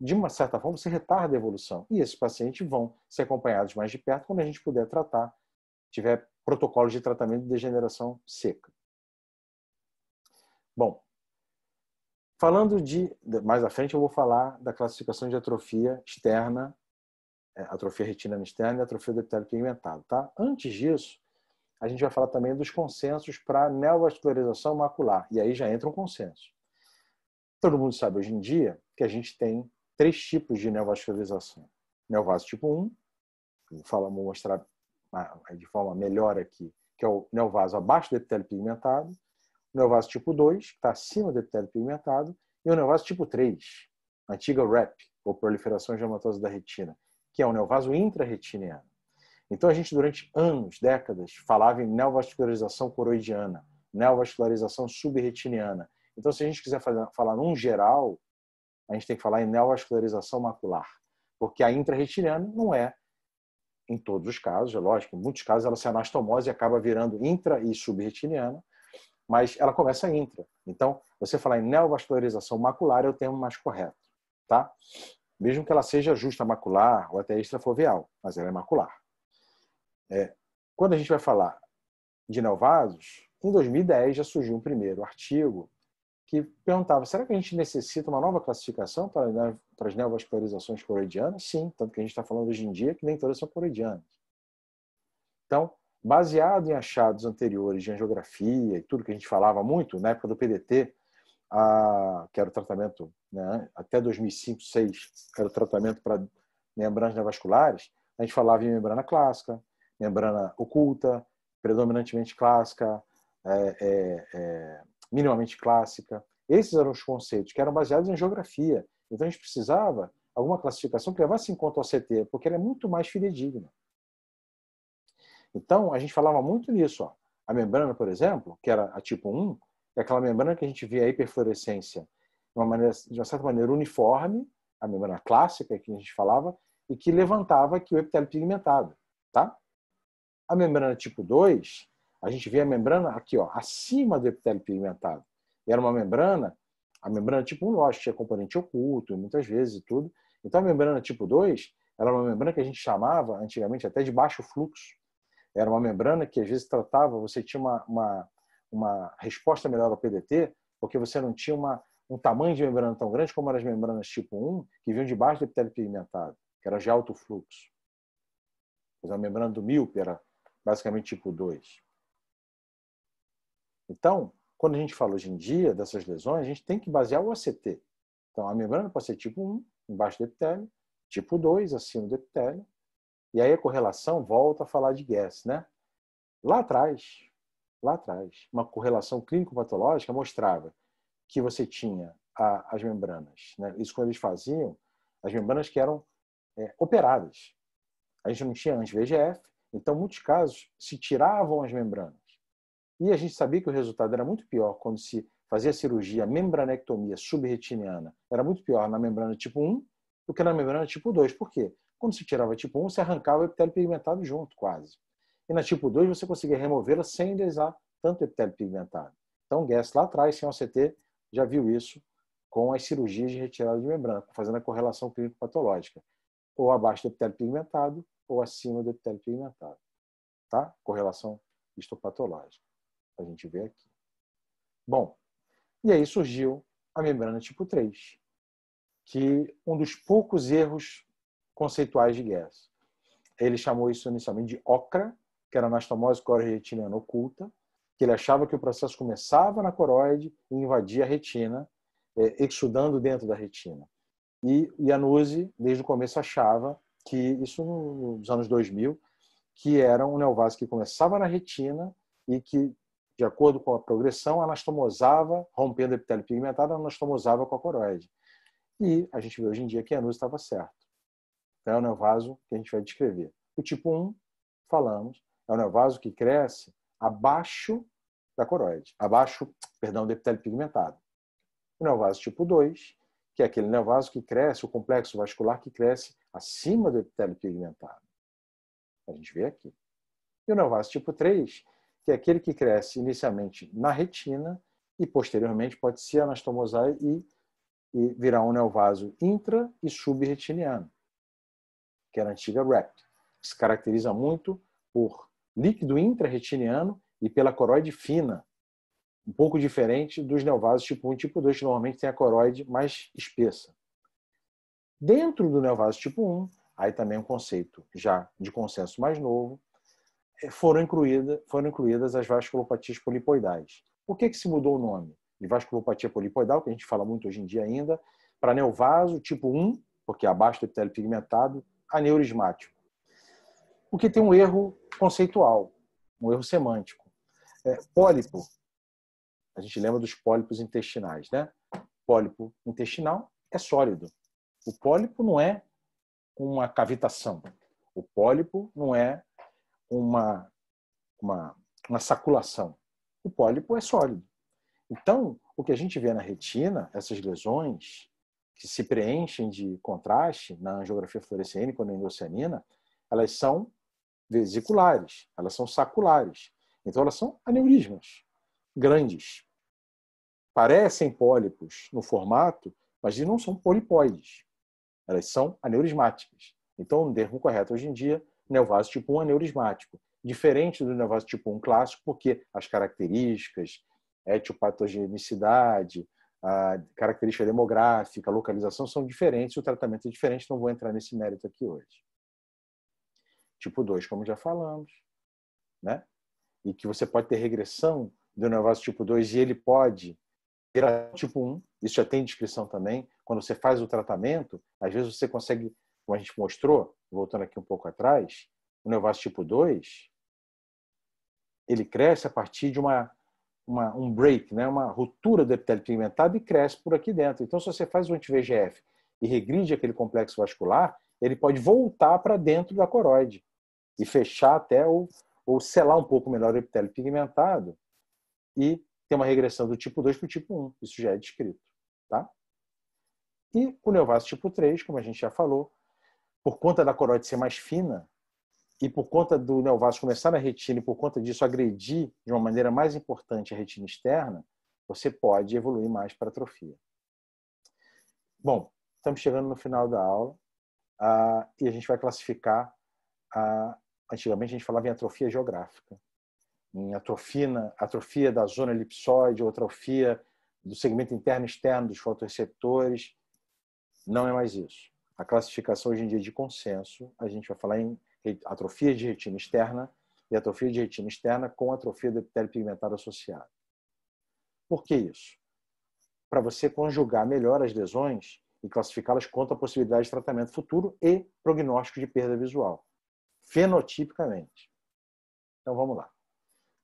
De uma certa forma, você retarda a evolução. E esses pacientes vão ser acompanhados mais de perto quando a gente puder tratar, tiver protocolos de tratamento de degeneração seca. Bom, falando de. Mais à frente, eu vou falar da classificação de atrofia externa é, atrofia retinana externa e atrofia do epitélio pigmentado. Tá? Antes disso, a gente vai falar também dos consensos para neovascularização macular. E aí já entra um consenso. Todo mundo sabe hoje em dia que a gente tem três tipos de neovascularização. Neovaso tipo 1, vou mostrar ah, de forma melhor aqui, que é o neovaso abaixo do epitélio pigmentado, o neovaso tipo 2, que está acima do epitélio pigmentado, e o neovaso tipo 3, antiga REP, ou proliferação geomatosa da retina, que é o neovaso intraretiniano. Então a gente durante anos, décadas, falava em neovascularização coroidiana, neovascularização subretiniana. Então se a gente quiser falar num geral, a gente tem que falar em neovascularização macular, porque a intraretiniana não é em todos os casos, é lógico, em muitos casos ela se anastomose e acaba virando intra e subretiniana, mas ela começa intra. Então, você falar em neovascularização macular é o termo mais correto, tá? mesmo que ela seja justa macular ou até extrafoveal, mas ela é macular. É, quando a gente vai falar de neovasos, em 2010 já surgiu um primeiro artigo que perguntava: será que a gente necessita uma nova classificação para, né, para as neovascularizações coroidianas? Sim, tanto que a gente está falando hoje em dia que nem todas são coroidianas. Então, baseado em achados anteriores de angiografia e tudo que a gente falava muito na época do PDT, a, que era o tratamento, né, até 2005, 2006, era o tratamento para membranas nevasculares, a gente falava em membrana clássica, membrana oculta, predominantemente clássica, é, é, é, minimamente clássica. Esses eram os conceitos que eram baseados em geografia. Então a gente precisava alguma classificação que levasse em conta o CT, porque ela é muito mais fidedigna. Então a gente falava muito nisso. Ó. A membrana, por exemplo, que era a tipo 1, é aquela membrana que a gente vê a hiperfluorescência de uma, maneira, de uma certa maneira uniforme, a membrana clássica que a gente falava, e que levantava aqui o epitélio pigmentado. Tá? A membrana tipo 2, a gente vê a membrana aqui, ó, acima do epitélio pigmentado. Era uma membrana, a membrana tipo 1, lógico, tinha componente oculto, muitas vezes e tudo. Então a membrana tipo 2 era uma membrana que a gente chamava antigamente até de baixo fluxo. Era uma membrana que às vezes tratava, você tinha uma, uma uma resposta melhor ao PDT, porque você não tinha uma, um tamanho de membrana tão grande como eram as membranas tipo 1, que vinham debaixo do epitélio pigmentado, que era de alto fluxo. mas a membrana do míope era basicamente tipo 2. Então, quando a gente fala hoje em dia dessas lesões, a gente tem que basear o ACT. Então, a membrana pode ser tipo 1, embaixo do epitélio, tipo 2, acima do epitélio. E aí a correlação volta a falar de Guess, né? Lá atrás, lá atrás, uma correlação clínico-patológica mostrava que você tinha a, as membranas. Né? Isso quando eles faziam, as membranas que eram é, operadas. A gente não tinha antes vgf então, muitos casos, se tiravam as membranas. E a gente sabia que o resultado era muito pior quando se fazia cirurgia, membranectomia subretiniana, era muito pior na membrana tipo 1 do que na membrana tipo 2. Por quê? Quando se tirava tipo 1, se arrancava o epitélio pigmentado junto, quase. E na tipo 2 você conseguia removê-la sem lesar tanto epitélio pigmentado. Então, Guess lá atrás, sem OCT, já viu isso com as cirurgias de retirada de membrana, fazendo a correlação clínico-patológica, ou abaixo do epitélio pigmentado ou acima do epitélio pigmentado. Tá? Correlação histopatológica. A gente vê aqui. Bom, e aí surgiu a membrana tipo 3, que um dos poucos erros conceituais de Guess. Ele chamou isso inicialmente de OCRA, que era anastomose cororetiniana oculta, que ele achava que o processo começava na coroide e invadia a retina, é, exudando dentro da retina. E Yanuse, desde o começo, achava que, isso nos anos 2000, que era um neovase que começava na retina e que, de acordo com a progressão, anastomosava, rompendo o epitélio pigmentado, anastomosava com a coroide. E a gente vê hoje em dia que Yanuse estava certo. Então, é o neovaso que a gente vai descrever. O tipo 1, falamos, é um neovaso que cresce abaixo da coroide, abaixo, perdão, do epitélio pigmentado. O neovaso é tipo 2, que é aquele neovaso né, que cresce, o complexo vascular que cresce acima do epitélio pigmentado. A gente vê aqui. E o neovaso é tipo 3, que é aquele que cresce inicialmente na retina e posteriormente pode se anastomosar e, e virar um neovaso né, intra e subretiniano, que era é a antiga RECT. Se caracteriza muito por líquido intraretiniano e pela coroide fina, um pouco diferente dos neovasos tipo 1 e tipo 2, que normalmente tem a coroide mais espessa. Dentro do neovaso tipo 1, aí também é um conceito já de consenso mais novo, eh, foram, incluída, foram incluídas as vasculopatias polipoidais. Por que, que se mudou o nome de vasculopatia polipoidal, que a gente fala muito hoje em dia ainda, para neovaso tipo 1, porque é abaixo do epitélio pigmentado, aneurismático porque tem um erro conceitual, um erro semântico. É, pólipo, a gente lembra dos pólipos intestinais, né? Pólipo intestinal é sólido. O pólipo não é uma cavitação. O pólipo não é uma, uma, uma saculação. O pólipo é sólido. Então, o que a gente vê na retina, essas lesões que se preenchem de contraste na angiografia fluorescênica ou na endocianina, elas são vesiculares, elas são saculares. Então, elas são aneurismas grandes. Parecem pólipos no formato, mas não são polipoides. Elas são aneurismáticas. Então, o termo correto hoje em dia, tipo é neovase tipo 1 aneurismático. Diferente do neovase tipo 1 clássico, porque as características, etiopatogenicidade, a característica demográfica, localização são diferentes, o tratamento é diferente, não vou entrar nesse mérito aqui hoje tipo 2, como já falamos, né? E que você pode ter regressão do nervoso tipo 2 e ele pode ter tipo 1. Isso já tem descrição também. Quando você faz o tratamento, às vezes você consegue, como a gente mostrou, voltando aqui um pouco atrás, o nervoso tipo 2, ele cresce a partir de uma, uma, um break, né? uma ruptura do epitélio pigmentado e cresce por aqui dentro. Então, se você faz um anti-VGF e regride aquele complexo vascular, ele pode voltar para dentro da coroide e fechar até ou, ou selar um pouco melhor o epitélio pigmentado e ter uma regressão do tipo 2 para o tipo 1. Isso já é descrito. Tá? E o neovaso tipo 3, como a gente já falou, por conta da coroide ser mais fina e por conta do neovaso começar na retina e por conta disso agredir de uma maneira mais importante a retina externa, você pode evoluir mais para atrofia. Bom, estamos chegando no final da aula ah, e a gente vai classificar a antigamente a gente falava em atrofia geográfica, em atrofina, atrofia da zona elipsoide, ou atrofia do segmento interno e externo dos fotorreceptores. Não é mais isso. A classificação hoje em dia de consenso, a gente vai falar em atrofia de retina externa e atrofia de retina externa com atrofia do epitélio pigmentar associada. Por que isso? Para você conjugar melhor as lesões e classificá-las quanto à possibilidade de tratamento futuro e prognóstico de perda visual fenotipicamente. Então vamos lá.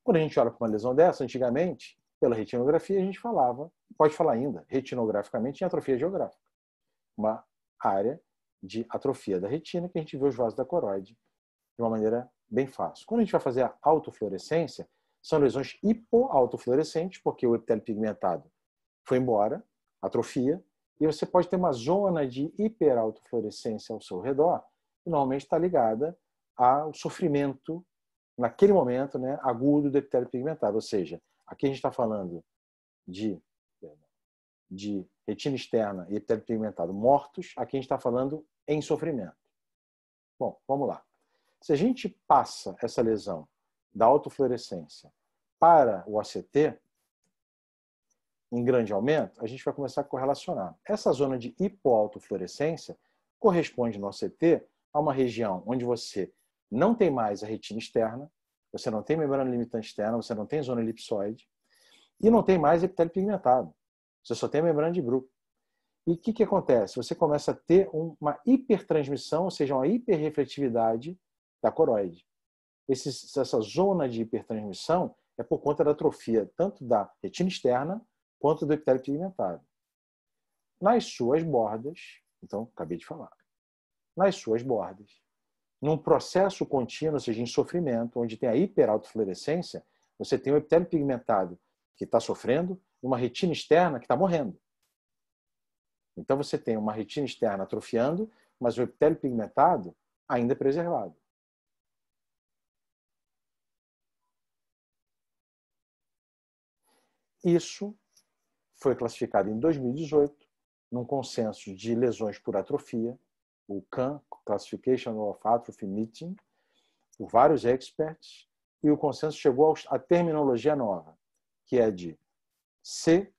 Quando a gente olha para uma lesão dessa, antigamente, pela retinografia, a gente falava, pode falar ainda, retinograficamente em atrofia geográfica. Uma área de atrofia da retina que a gente vê os vasos da coroide de uma maneira bem fácil. Quando a gente vai fazer a autofluorescência, são lesões hipoautofluorescentes, porque o epitélio pigmentado foi embora, atrofia, e você pode ter uma zona de hiperautofluorescência ao seu redor, que normalmente está ligada ao sofrimento, naquele momento, né, agudo do epitélio pigmentado. Ou seja, aqui a gente está falando de, de retina externa e epitélio pigmentado mortos, aqui a gente está falando em sofrimento. Bom, vamos lá. Se a gente passa essa lesão da autofluorescência para o ACT, em grande aumento, a gente vai começar a correlacionar. Essa zona de hipoautofluorescência corresponde no ACT a uma região onde você não tem mais a retina externa, você não tem membrana limitante externa, você não tem zona elipsoide e não tem mais epitélio pigmentado. Você só tem a membrana de Bruch. E o que, que acontece? Você começa a ter uma hipertransmissão, ou seja, uma hiperrefletividade da coroide. Esse, essa zona de hipertransmissão é por conta da atrofia tanto da retina externa quanto do epitélio pigmentado. Nas suas bordas, então acabei de falar, nas suas bordas, num processo contínuo, ou seja, em sofrimento, onde tem a hiperautofluorescência, você tem o epitélio pigmentado que está sofrendo e uma retina externa que está morrendo. Então você tem uma retina externa atrofiando, mas o epitélio pigmentado ainda é preservado. Isso foi classificado em 2018 num consenso de lesões por atrofia, o CAN, Classification of Atrophy Meeting, por vários experts, e o consenso chegou à terminologia nova, que é de C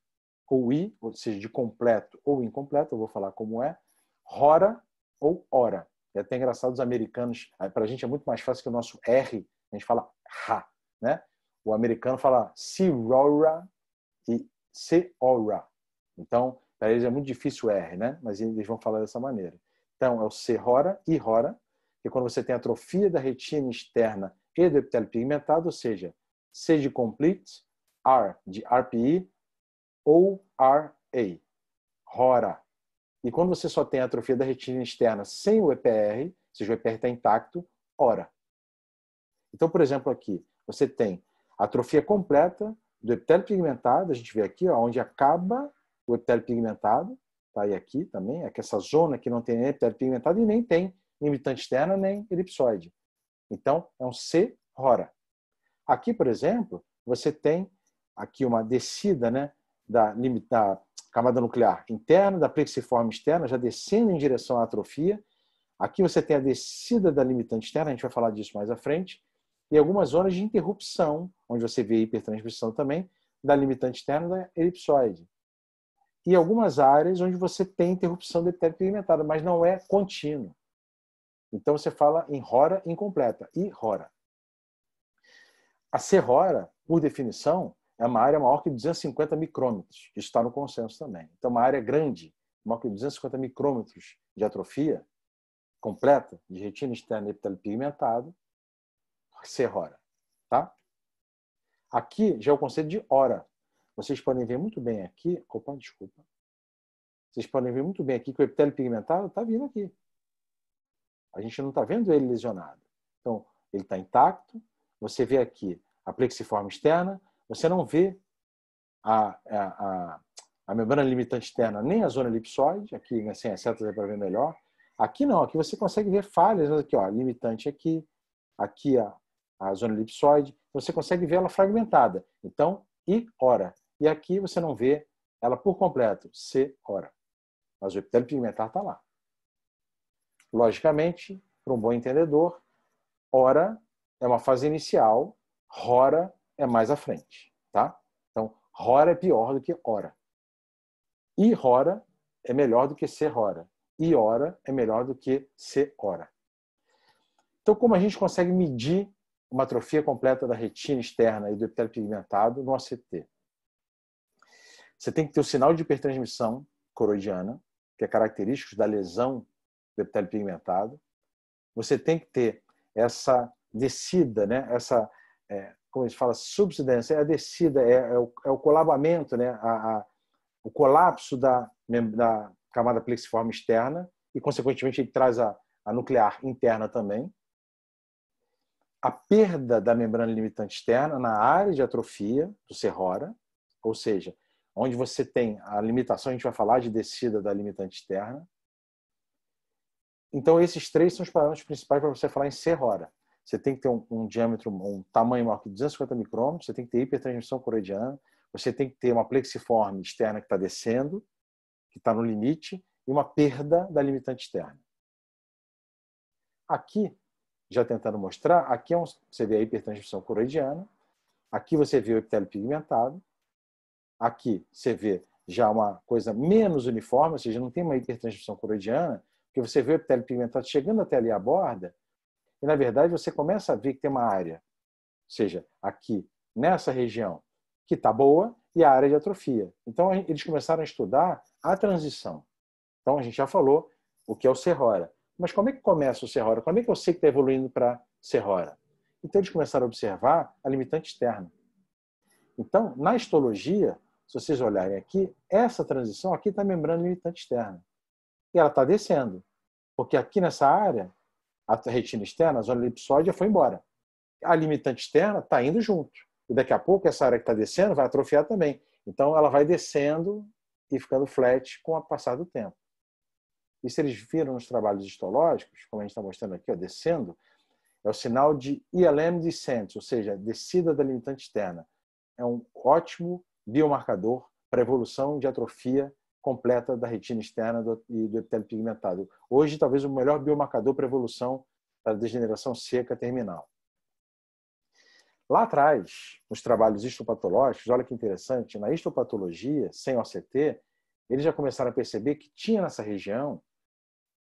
ou I, ou seja, de completo ou incompleto, eu vou falar como é, hora ou hora. É até engraçado os americanos, ah, para a gente é muito mais fácil que o nosso R, a gente fala ha, né? O americano fala cirora e seora. Então, para eles é muito difícil o R, né? Mas eles vão falar dessa maneira. Então, é o C-RORA e RORA, que é quando você tem atrofia da retina externa e do epitélio pigmentado, ou seja, C de complete, R de RPE ou RA, RORA. E quando você só tem atrofia da retina externa sem o EPR, ou seja, o EPR está intacto, ORA. Então, por exemplo, aqui, você tem atrofia completa do epitélio pigmentado, a gente vê aqui ó, onde acaba o epitélio pigmentado, tá? aí aqui também, é que essa zona que não tem nem epitélio pigmentado e nem tem limitante externa nem elipsoide. Então, é um C rora. Aqui, por exemplo, você tem aqui uma descida né, da, da camada nuclear interna, da plexiforme externa, já descendo em direção à atrofia. Aqui você tem a descida da limitante externa, a gente vai falar disso mais à frente, e algumas zonas de interrupção, onde você vê hipertransmissão também, da limitante externa da elipsoide e algumas áreas onde você tem interrupção do epitélio pigmentado, mas não é contínuo. Então você fala em rora incompleta e rora. A serrora, por definição, é uma área maior que 250 micrômetros, que está no consenso também. Então, uma área grande, maior que 250 micrômetros de atrofia completa, de retina externa epitélio pigmentado, serrora. Tá? Aqui já é o conceito de hora, vocês podem ver muito bem aqui. Opa, desculpa. Vocês podem ver muito bem aqui que o epitélio pigmentado está vindo aqui. A gente não está vendo ele lesionado. Então, ele está intacto. Você vê aqui a plexiforme externa. Você não vê a, a, a, a membrana limitante externa nem a zona elipsoide. Aqui, assim, as setas é para ver melhor. Aqui não. Aqui você consegue ver falhas. Aqui, ó, limitante aqui. Aqui a, a zona elipsoide. Você consegue ver ela fragmentada. Então, e ora. E aqui você não vê ela por completo, se ora. Mas o epitélio pigmentar está lá. Logicamente, para um bom entendedor, ora é uma fase inicial, rora é mais à frente, tá? Então, rora é pior do que ora. E rora é melhor do que c hora. E hora é melhor do que c hora. Então, como a gente consegue medir uma atrofia completa da retina externa e do epitélio pigmentado no ACT? Você tem que ter o sinal de hipertransmissão coroidiana, que é característico da lesão do epitélio pigmentado. Você tem que ter essa descida, né? essa, é, como a gente fala, subsidência, é a descida, é, é, o, é o, colabamento, né? A, a, o colapso da, da camada plexiforme externa e, consequentemente, ele traz a, a nuclear interna também. A perda da membrana limitante externa na área de atrofia do serrora, ou seja, onde você tem a limitação, a gente vai falar de descida da limitante externa. Então, esses três são os parâmetros principais para você falar em hora. Você tem que ter um, um diâmetro, um tamanho maior que 250 micrômetros, você tem que ter hipertransmissão coroidiana, você tem que ter uma plexiforme externa que está descendo, que está no limite, e uma perda da limitante externa. Aqui, já tentando mostrar, aqui é um, você vê a hipertransmissão coroidiana, aqui você vê o epitélio pigmentado, Aqui você vê já uma coisa menos uniforme, ou seja, não tem uma hipertransmissão coroidiana, porque você vê o epitélio pigmentado chegando até ali a borda, e na verdade você começa a ver que tem uma área, ou seja, aqui nessa região, que está boa, e a área de atrofia. Então eles começaram a estudar a transição. Então a gente já falou o que é o serrora. Mas como é que começa o serrora? Como é que eu sei que está evoluindo para serrora? Então eles começaram a observar a limitante externa. Então, na histologia, se vocês olharem aqui, essa transição aqui está membrana limitante externa. E ela está descendo. Porque aqui nessa área, a retina externa, a zona elipsoide, foi embora. A limitante externa está indo junto. E daqui a pouco, essa área que está descendo vai atrofiar também. Então, ela vai descendo e ficando flat com o passar do tempo. E se eles viram nos trabalhos histológicos, como a gente está mostrando aqui, ó, descendo, é o sinal de ILM descent, ou seja, descida da limitante externa. É um ótimo biomarcador para evolução de atrofia completa da retina externa e do epitélio pigmentado. Hoje, talvez o melhor biomarcador para evolução da degeneração seca terminal. Lá atrás, nos trabalhos histopatológicos, olha que interessante, na histopatologia, sem OCT, eles já começaram a perceber que tinha nessa região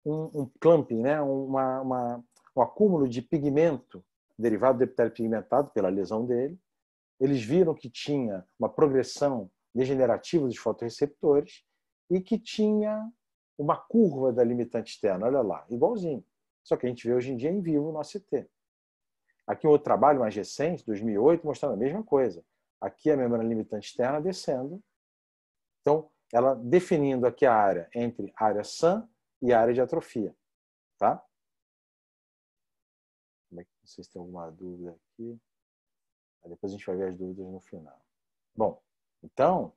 um, um clumping, né? Uma, uma, um acúmulo de pigmento derivado do epitélio pigmentado pela lesão dele, eles viram que tinha uma progressão degenerativa dos fotoreceptores e que tinha uma curva da limitante externa, olha lá, igualzinho. Só que a gente vê hoje em dia em vivo no ACT. Aqui um outro trabalho mais recente, 2008, mostrando a mesma coisa. Aqui a membrana limitante externa descendo. Então, ela definindo aqui a área entre área sã e área de atrofia. Tá? Como é que vocês têm alguma dúvida aqui? depois a gente vai ver as dúvidas no final. Bom, então,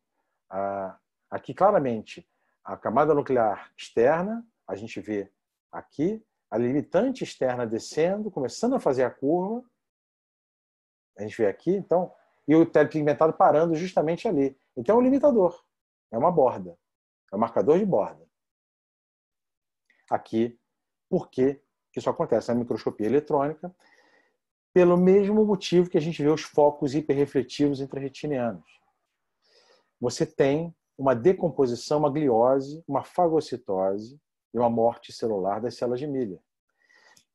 aqui claramente, a camada nuclear externa, a gente vê aqui, a limitante externa descendo, começando a fazer a curva. A gente vê aqui, então, e o pigmentado parando justamente ali. Então é um limitador, é uma borda, é um marcador de borda. Aqui, por que isso acontece na é microscopia eletrônica? pelo mesmo motivo que a gente vê os focos hiperrefletivos retinianos. Você tem uma decomposição, uma gliose, uma fagocitose e uma morte celular das células de milha.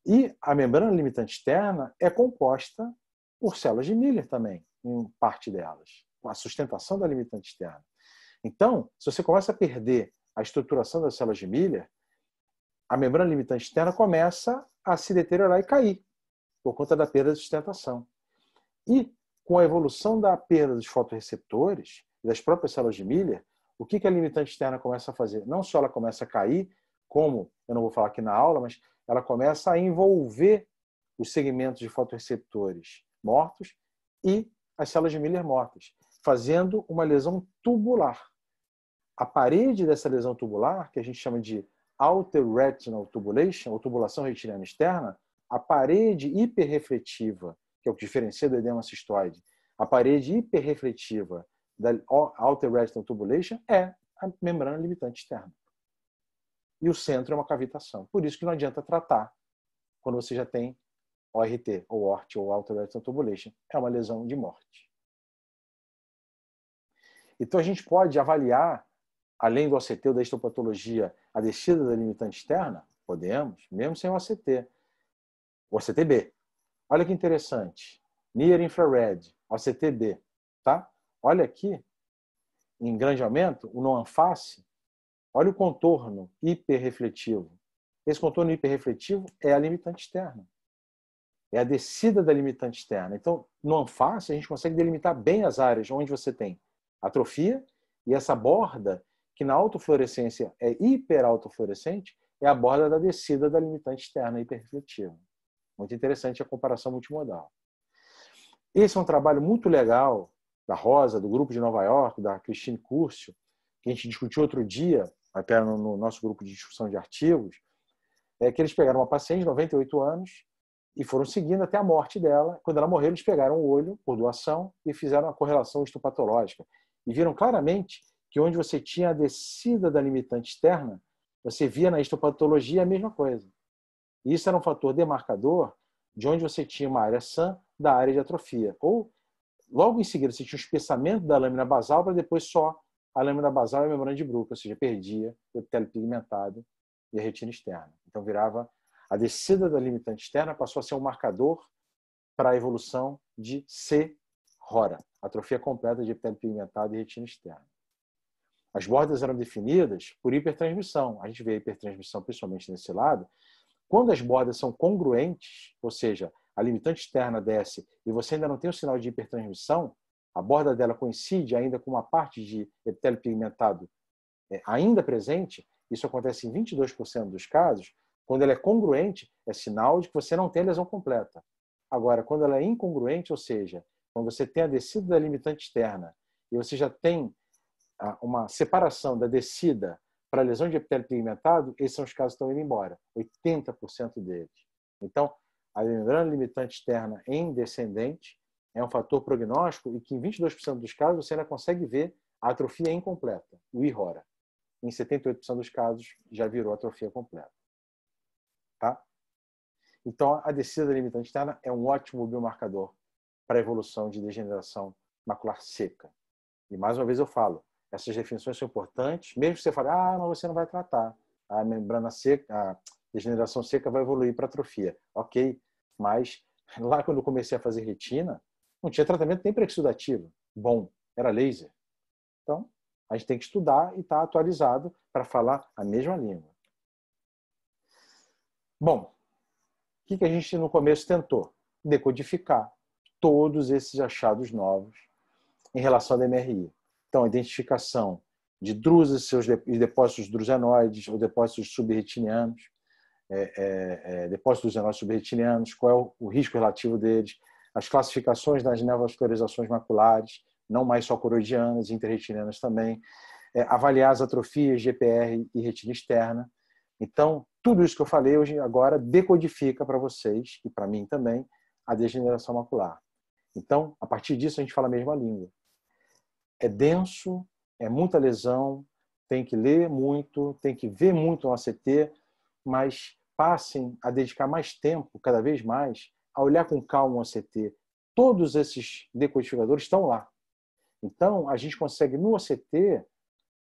E a membrana limitante externa é composta por células de milha também, em parte delas, com a sustentação da limitante externa. Então, se você começa a perder a estruturação das células de milha, a membrana limitante externa começa a se deteriorar e cair por conta da perda de sustentação. E com a evolução da perda dos fotoreceptores e das próprias células de Miller, o que, a limitante externa começa a fazer? Não só ela começa a cair, como, eu não vou falar aqui na aula, mas ela começa a envolver os segmentos de fotoreceptores mortos e as células de Miller mortas, fazendo uma lesão tubular. A parede dessa lesão tubular, que a gente chama de outer retinal tubulation, ou tubulação retiniana externa, a parede hiperrefletiva, que é o que diferencia do edema cistoide, a parede hiperrefletiva da alter retinal tubulation é a membrana limitante externa. E o centro é uma cavitação. Por isso que não adianta tratar quando você já tem ORT, ou ORT, ou alter retinal tubulation. É uma lesão de morte. Então a gente pode avaliar, além do OCT ou da histopatologia, a descida da limitante externa? Podemos, mesmo sem o OCT o OCTB. Olha que interessante. Near Infrared, OCTB. Tá? Olha aqui, em aumento o non-face, olha o contorno hiperrefletivo. Esse contorno hiperrefletivo é a limitante externa. É a descida da limitante externa. Então, no anface, a gente consegue delimitar bem as áreas onde você tem atrofia e essa borda, que na autofluorescência é hiperautofluorescente é a borda da descida da limitante externa hiperrefletiva. Muito interessante a comparação multimodal. Esse é um trabalho muito legal da Rosa, do grupo de Nova York, da Cristine Curcio, que a gente discutiu outro dia, até no nosso grupo de discussão de artigos, é que eles pegaram uma paciente de 98 anos e foram seguindo até a morte dela. Quando ela morreu, eles pegaram o olho por doação e fizeram a correlação histopatológica. E viram claramente que onde você tinha a descida da limitante externa, você via na histopatologia a mesma coisa. Isso era um fator demarcador de onde você tinha uma área sã da área de atrofia. Ou, logo em seguida, você tinha o espessamento da lâmina basal para depois só a lâmina basal e a membrana de Bruca, ou seja, perdia o epitélio pigmentado e a retina externa. Então, virava a descida da limitante externa passou a ser um marcador para a evolução de C. RORA, atrofia completa de epitélio pigmentado e retina externa. As bordas eram definidas por hipertransmissão. A gente vê a hipertransmissão, principalmente nesse lado, quando as bordas são congruentes, ou seja, a limitante externa desce e você ainda não tem o sinal de hipertransmissão, a borda dela coincide ainda com uma parte de epitélio pigmentado é, ainda presente, isso acontece em 22% dos casos, quando ela é congruente, é sinal de que você não tem lesão completa. Agora, quando ela é incongruente, ou seja, quando você tem a descida da limitante externa e você já tem ah, uma separação da descida para lesão de epitélio pigmentado, esses são os casos que estão indo embora, 80% deles. Então, a membrana limitante externa em descendente é um fator prognóstico e que em 22% dos casos você ainda consegue ver a atrofia incompleta, o irhora. Em 78% dos casos já virou atrofia completa. Tá? Então, a descida da limitante externa é um ótimo biomarcador para a evolução de degeneração macular seca. E mais uma vez eu falo, essas definições são importantes, mesmo que você fale, ah, mas você não vai tratar. A membrana seca, a degeneração seca vai evoluir para atrofia. Ok, mas lá quando eu comecei a fazer retina, não tinha tratamento nem para exudativo. Bom, era laser. Então, a gente tem que estudar e estar tá atualizado para falar a mesma língua. Bom, o que a gente no começo tentou? Decodificar todos esses achados novos em relação à DMRI. Então, a identificação de drusas seus e depósitos drusanoides ou depósitos subretinianos, é, é, é depósitos drusanoides subretinianos, qual é o, o risco relativo deles, as classificações das neovascularizações maculares, não mais só coroidianas, interretinianas também, é, avaliar as atrofias GPR e retina externa. Então, tudo isso que eu falei hoje agora decodifica para vocês e para mim também a degeneração macular. Então, a partir disso a gente fala a mesma língua é denso, é muita lesão, tem que ler muito, tem que ver muito o ACT, mas passem a dedicar mais tempo, cada vez mais, a olhar com calma o ACT. Todos esses decodificadores estão lá. Então, a gente consegue no ACT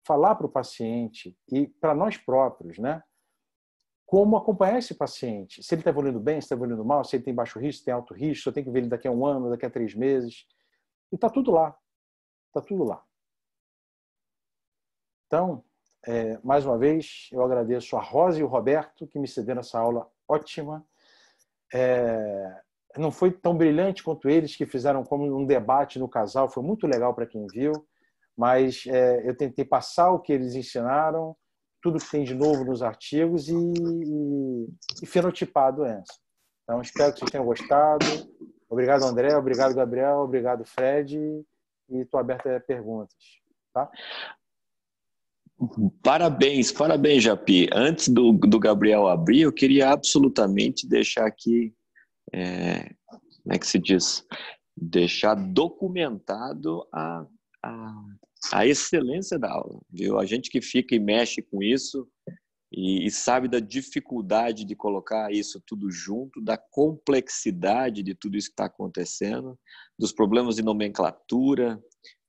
falar para o paciente e para nós próprios, né? Como acompanhar esse paciente? Se ele está evoluindo bem, se está evoluindo mal, se ele tem baixo risco, se tem alto risco, eu tenho que ver ele daqui a um ano, daqui a três meses. E está tudo lá. Está tudo lá. Então, é, mais uma vez, eu agradeço a Rosa e o Roberto que me cederam essa aula ótima. É, não foi tão brilhante quanto eles que fizeram como um debate no casal, foi muito legal para quem viu, mas é, eu tentei passar o que eles ensinaram, tudo que tem de novo nos artigos e, e, e fenotipar é a doença. Então, espero que vocês tenham gostado. Obrigado, André. Obrigado, Gabriel. Obrigado, Fred e estou aberto a perguntas. Tá? Parabéns, parabéns, Japi. Antes do, do Gabriel abrir, eu queria absolutamente deixar aqui, é, como é que se diz? Deixar documentado a, a, a excelência da aula, viu? A gente que fica e mexe com isso, e, e, sabe da dificuldade de colocar isso tudo junto, da complexidade de tudo isso que está acontecendo, dos problemas de nomenclatura,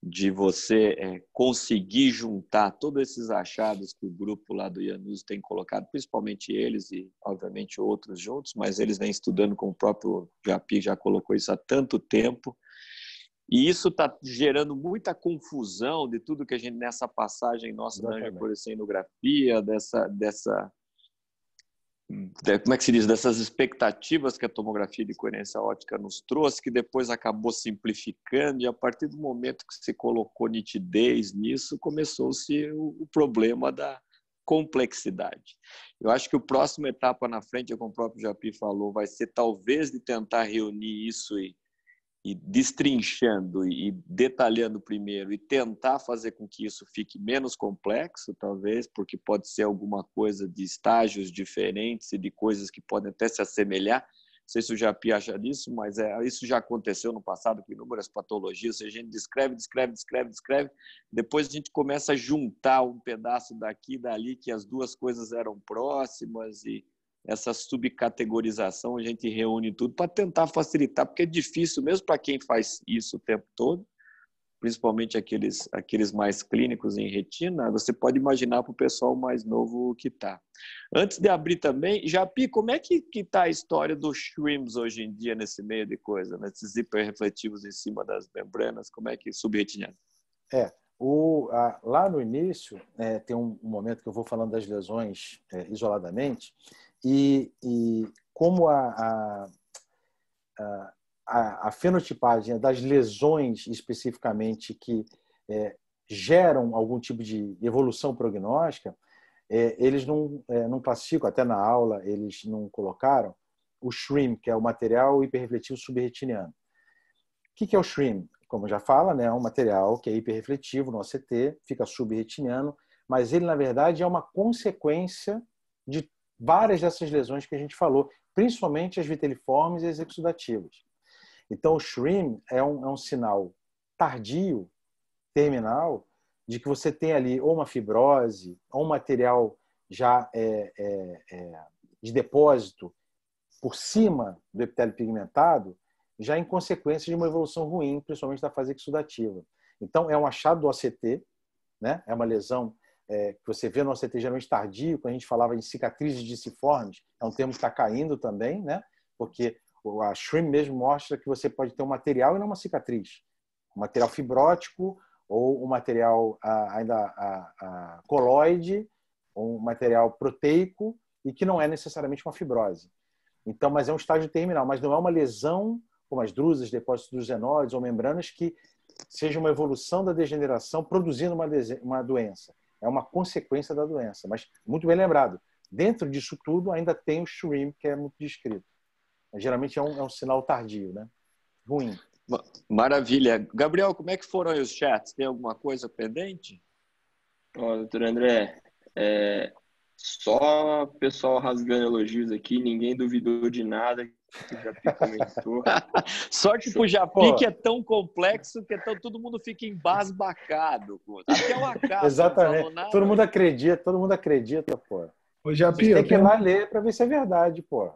de você é, conseguir juntar todos esses achados que o grupo lá do Ianus tem colocado, principalmente eles e, obviamente, outros juntos, mas eles vêm estudando, como o próprio Japi já colocou isso há tanto tempo, e isso está gerando muita confusão de tudo que a gente, nessa passagem nossa Exatamente. da angioporcenografia, dessa, dessa. Como é que se diz? Dessas expectativas que a tomografia de coerência óptica nos trouxe, que depois acabou simplificando, e a partir do momento que se colocou nitidez nisso, começou-se o, o problema da complexidade. Eu acho que o próximo etapa na frente, é como o próprio Japi falou, vai ser talvez de tentar reunir isso e e destrinchando e detalhando primeiro e tentar fazer com que isso fique menos complexo, talvez, porque pode ser alguma coisa de estágios diferentes e de coisas que podem até se assemelhar. Não sei se o Japi acha disso, mas é, isso já aconteceu no passado com inúmeras patologias. A gente descreve, descreve, descreve, descreve. Depois a gente começa a juntar um pedaço daqui e dali que as duas coisas eram próximas e essa subcategorização, a gente reúne tudo para tentar facilitar, porque é difícil mesmo para quem faz isso o tempo todo, principalmente aqueles, aqueles mais clínicos em retina, você pode imaginar para o pessoal mais novo que está. Antes de abrir também, Japi, como é que está a história dos shrimps hoje em dia nesse meio de coisa, nesses hiperrefletivos em cima das membranas, como é que subretiniano? É, o, a, lá no início, é, tem um, um, momento que eu vou falando das lesões é, isoladamente, e, e como a, a, a, a, fenotipagem das lesões especificamente que é, geram algum tipo de evolução prognóstica, é, eles não, é, não classificam, até na aula eles não colocaram, o SHRIM, que é o material hiperrefletivo subretiniano. O que, que é o SHRIM? Como já fala, né, é um material que é hiperrefletivo no ACT, fica subretiniano, mas ele, na verdade, é uma consequência de várias dessas lesões que a gente falou, principalmente as viteliformes e as exudativas. Então, o shrim é um, é um sinal tardio, terminal, de que você tem ali ou uma fibrose, ou um material já é, é, é, de depósito por cima do epitélio pigmentado, já em consequência de uma evolução ruim, principalmente da fase exudativa. Então, é um achado do OCT, né? é uma lesão é, que você vê no ACT geralmente tardio, quando a gente falava de cicatrizes disciformes, é um termo que está caindo também, né? porque a SHRM mesmo mostra que você pode ter um material e não uma cicatriz. Um material fibrótico ou um material ah, ainda ah, ah, coloide, um material proteico e que não é necessariamente uma fibrose. Então, mas é um estágio terminal, mas não é uma lesão como as drusas, depósitos dos zenoides ou membranas que seja uma evolução da degeneração produzindo uma, uma doença é uma consequência da doença. Mas, muito bem lembrado, dentro disso tudo ainda tem o shrimp, que é muito descrito. Mas, geralmente é um, é um, sinal tardio, né? Ruim. Maravilha. Gabriel, como é que foram os chats? Tem alguma coisa pendente? Ó, doutor André, é, só pessoal rasgando elogios aqui, ninguém duvidou de nada comentou. Sorte pro Japi que é tão complexo que então todo mundo fica embasbacado. Pô. Até o acaso. Exatamente. Nada, todo mundo acredita, todo mundo acredita, pô. Ô, Japi, tem que ir lá ler para ver se é verdade, pô.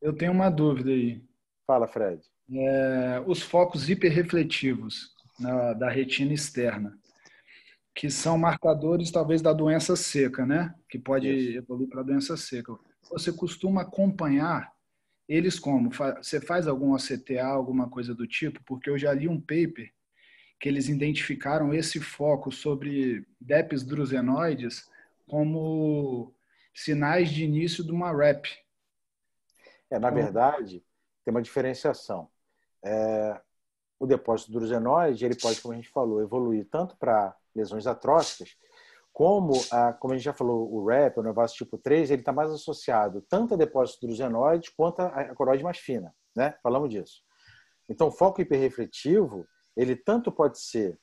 Eu tenho uma dúvida aí. Fala, Fred. É, os focos hiperrefletivos na, da retina externa, que são marcadores talvez da doença seca, né? Que pode Isso. evoluir para a doença seca. Você costuma acompanhar eles como? Você faz algum OCTA, alguma coisa do tipo? Porque eu já li um paper que eles identificaram esse foco sobre DEPs drusenoides como sinais de início de uma REP. É, na então, verdade, tem uma diferenciação. É, o depósito drusenoide, ele pode, como a gente falou, evoluir tanto para lesões atróficas, como, a, como a gente já falou, o RAP, o nervoso tipo 3, ele está mais associado tanto a depósito drusenoide quanto a coroide mais fina, né? Falamos disso. Então, o foco hiperrefletivo, ele tanto pode ser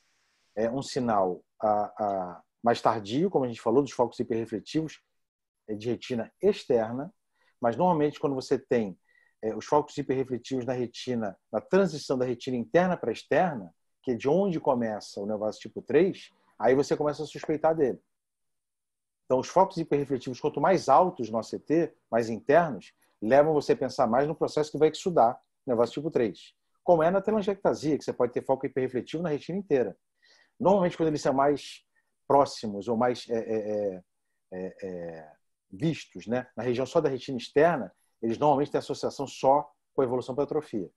é, um sinal a, a, mais tardio, como a gente falou, dos focos hiperrefletivos é, de retina externa, mas normalmente quando você tem é, os focos hiperrefletivos na retina, na transição da retina interna para externa, que é de onde começa o nervoso tipo 3, Aí você começa a suspeitar dele. Então, os focos hiperrefletivos, quanto mais altos no ACT, mais internos, levam você a pensar mais no processo que vai exudar nervoso tipo 3. Como é na telangiectasia, que você pode ter foco hiperrefletivo na retina inteira. Normalmente, quando eles são mais próximos ou mais é é, é, é, é, vistos né? na região só da retina externa, eles normalmente têm associação só com a evolução para atrofia.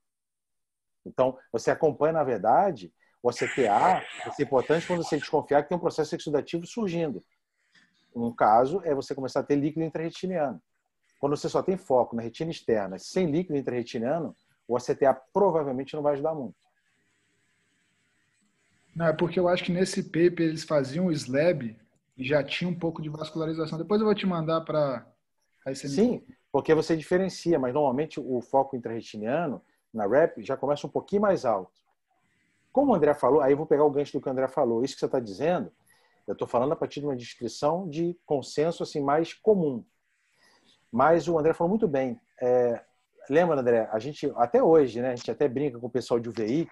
Então, você acompanha, na verdade, o ACTA vai ser é importante quando você desconfiar que tem um processo exudativo surgindo. Um caso é você começar a ter líquido intraretiniano. Quando você só tem foco na retina externa, sem líquido intraretiniano, o ACTA provavelmente não vai ajudar muito. Não, é porque eu acho que nesse paper eles faziam o SLAB e já tinha um pouco de vascularização. Depois eu vou te mandar para... Sim, porque você diferencia, mas normalmente o foco intraretiniano na REP já começa um pouquinho mais alto. Como o André falou, aí eu vou pegar o gancho do que o André falou. Isso que você está dizendo, eu estou falando a partir de uma descrição de consenso assim mais comum. Mas o André falou muito bem. É, lembra, André? A gente até hoje, né? A gente até brinca com o pessoal de UVIC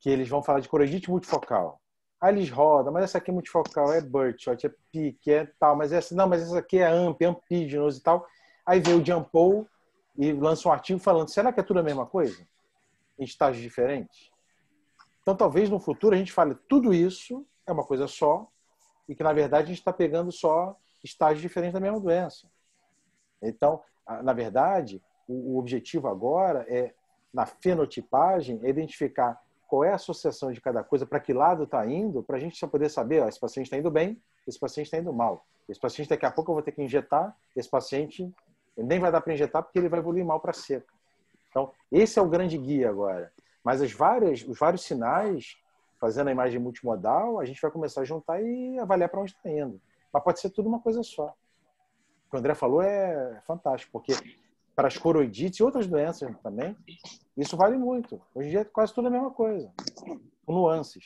que eles vão falar de coroidite multifocal. Aí eles rodam, mas essa aqui é multifocal, é Birdshot, é pique, é tal, mas essa não, mas essa aqui é AMP, é Ampígenos e tal. Aí vem o Jampou e lança um artigo falando, será que é tudo a mesma coisa? Em estágios diferentes? Então, talvez no futuro a gente fale tudo isso é uma coisa só e que, na verdade, a gente está pegando só estágios diferentes da mesma doença. Então, na verdade, o objetivo agora é, na fenotipagem, é identificar qual é a associação de cada coisa, para que lado está indo, para a gente só poder saber, ó, esse paciente está indo bem, esse paciente está indo mal. Esse paciente, daqui a pouco, eu vou ter que injetar, esse paciente nem vai dar para injetar porque ele vai evoluir mal para seca. Então, esse é o grande guia agora. Mas as várias, os vários sinais, fazendo a imagem multimodal, a gente vai começar a juntar e avaliar para onde está indo. Mas pode ser tudo uma coisa só. O que o André falou é fantástico, porque para as coroidites e outras doenças também, isso vale muito. Hoje em dia é quase tudo é a mesma coisa, com nuances.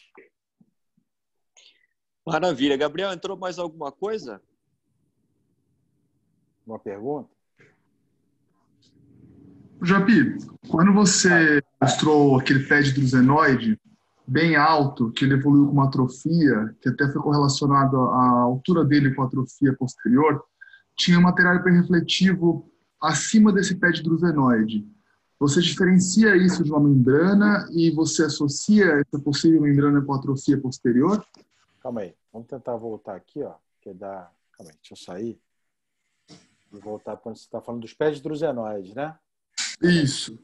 Maravilha. Gabriel, entrou mais alguma coisa? Uma pergunta? Japi, quando você mostrou aquele TED drusenoide bem alto, que ele evoluiu com uma atrofia, que até foi correlacionado à altura dele com a atrofia posterior, tinha um material hiperrefletivo acima desse de drusenoide. Você diferencia isso de uma membrana e você associa essa possível membrana com a atrofia posterior? Calma aí, vamos tentar voltar aqui, ó, que dá... Calma aí, deixa eu sair e voltar quando você está falando dos pés drusenoides, né? Isso.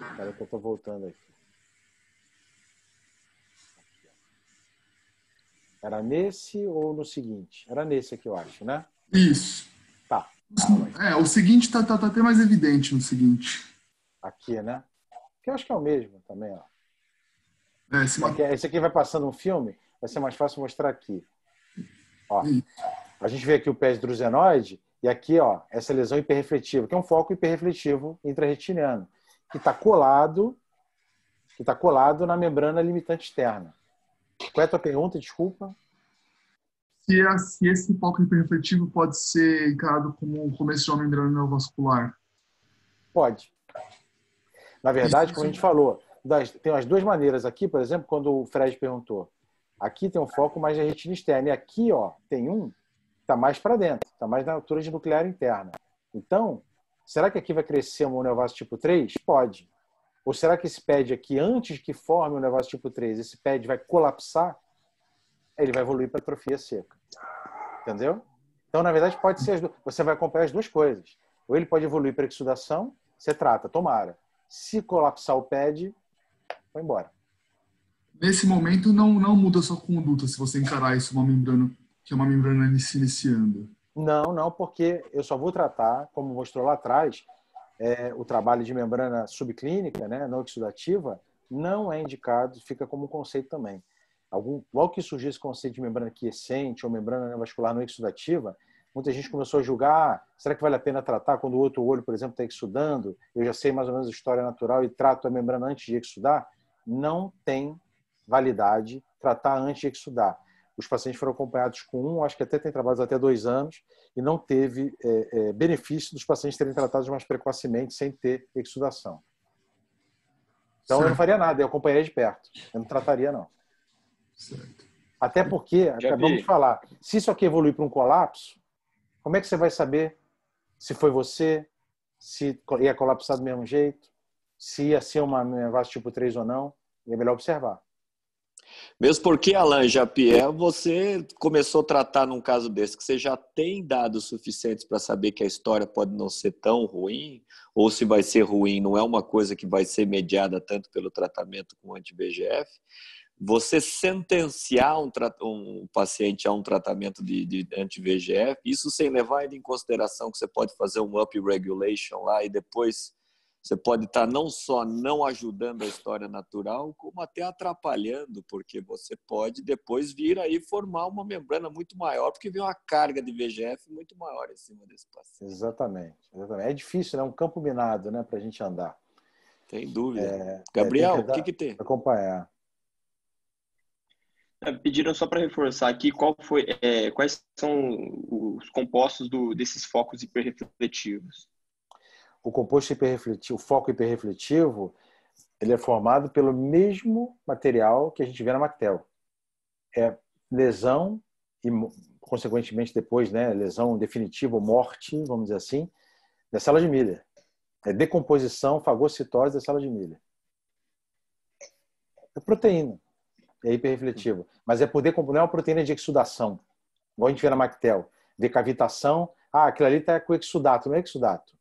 Espera que eu tô voltando aqui. Era nesse ou no seguinte? Era nesse aqui, eu acho, né? Isso. Tá. é, o seguinte tá, tá, tá, até mais evidente no seguinte. Aqui, né? Que eu acho que é o mesmo também, ó. É, esse, aqui, é, esse aqui vai passando um filme, vai ser mais fácil mostrar aqui. Ó, a gente vê aqui o pé de drusenoide e aqui, ó, essa lesão hiperrefletiva, que é um foco hiperrefletivo intra-retiniano que está colado, que está colado na membrana limitante externa. Qual é a tua pergunta, desculpa? Se, é, esse foco refletivo pode ser encarado como o começo de uma membrana neovascular? Pode. Na verdade, como a gente falou, das, tem as duas maneiras aqui, por exemplo, quando o Fred perguntou. Aqui tem um foco mais na retina externa. E aqui, ó, tem um que está mais para dentro, está mais na altura de nuclear interna. Então, Será que aqui vai crescer um neovasco tipo 3? Pode. Ou será que esse pad aqui, antes que forme o neovasco tipo 3, esse pad vai colapsar? Ele vai evoluir para atrofia seca. Entendeu? Então, na verdade, pode ser duas... Você vai acompanhar as duas coisas. Ou ele pode evoluir para exudação, você trata, tomara. Se colapsar o pad, vai embora. Nesse momento, não, não muda a sua conduta se você encarar isso uma membrana, que é uma membrana se iniciando. Não, não, porque eu só vou tratar, como mostrou lá atrás, é, o trabalho de membrana subclínica, né, não oxidativa, não é indicado, fica como conceito também. Algum, logo que surgiu esse conceito de membrana quiescente ou membrana vascular não exudativa, muita gente começou a julgar, ah, será que vale a pena tratar quando o outro olho, por exemplo, está exudando? Eu já sei mais ou menos a história natural e trato a membrana antes de exudar? Não tem validade tratar antes de exudar. Os pacientes foram acompanhados com um, acho que até tem trabalhos até dois anos, e não teve é, é, benefício dos pacientes terem tratados mais precocemente sem ter exudação. Então certo. eu não faria nada, eu acompanharia de perto. Eu não trataria, não. Certo. Até porque, Já acabamos vi. de falar, se isso aqui evoluir para um colapso, como é que você vai saber se foi você, se ia colapsar do mesmo jeito, se ia ser uma, vaso tipo 3 ou não? É melhor observar. Mesmo porque, Alain Japier, você começou a tratar num caso desse, que você já tem dados suficientes para saber que a história pode não ser tão ruim, ou se vai ser ruim, não é uma coisa que vai ser mediada tanto pelo tratamento com anti-VGF. Você sentenciar um, um, paciente a um tratamento de, de anti-VGF, isso sem levar em consideração que você pode fazer um up-regulation lá e depois você pode estar tá não só não ajudando a história natural, como até atrapalhando, porque você pode depois vir aí formar uma membrana muito maior, porque vem uma carga de VGF muito maior em cima desse paciente. Exatamente. exatamente. É difícil, né? Um campo minado, né? Para a gente andar. Tem dúvida. É, é Gabriel, o que, que tem? Acompanhar. É, pediram só para reforçar aqui qual foi, é, quais são os compostos do, desses focos hiperrefletivos o composto hiperrefletivo, o foco hiperrefletivo, ele é formado pelo mesmo material que a gente vê na Mactel. É lesão e, consequentemente, depois, né, lesão definitiva, morte, vamos dizer assim, da célula de milha. É decomposição, fagocitose da célula de milha. É proteína. É hiperrefletivo, Mas é poder não é uma proteína de exudação. Igual a gente vê na Mactel. Decavitação. Ah, aquilo ali está com exudato. Não é exudato.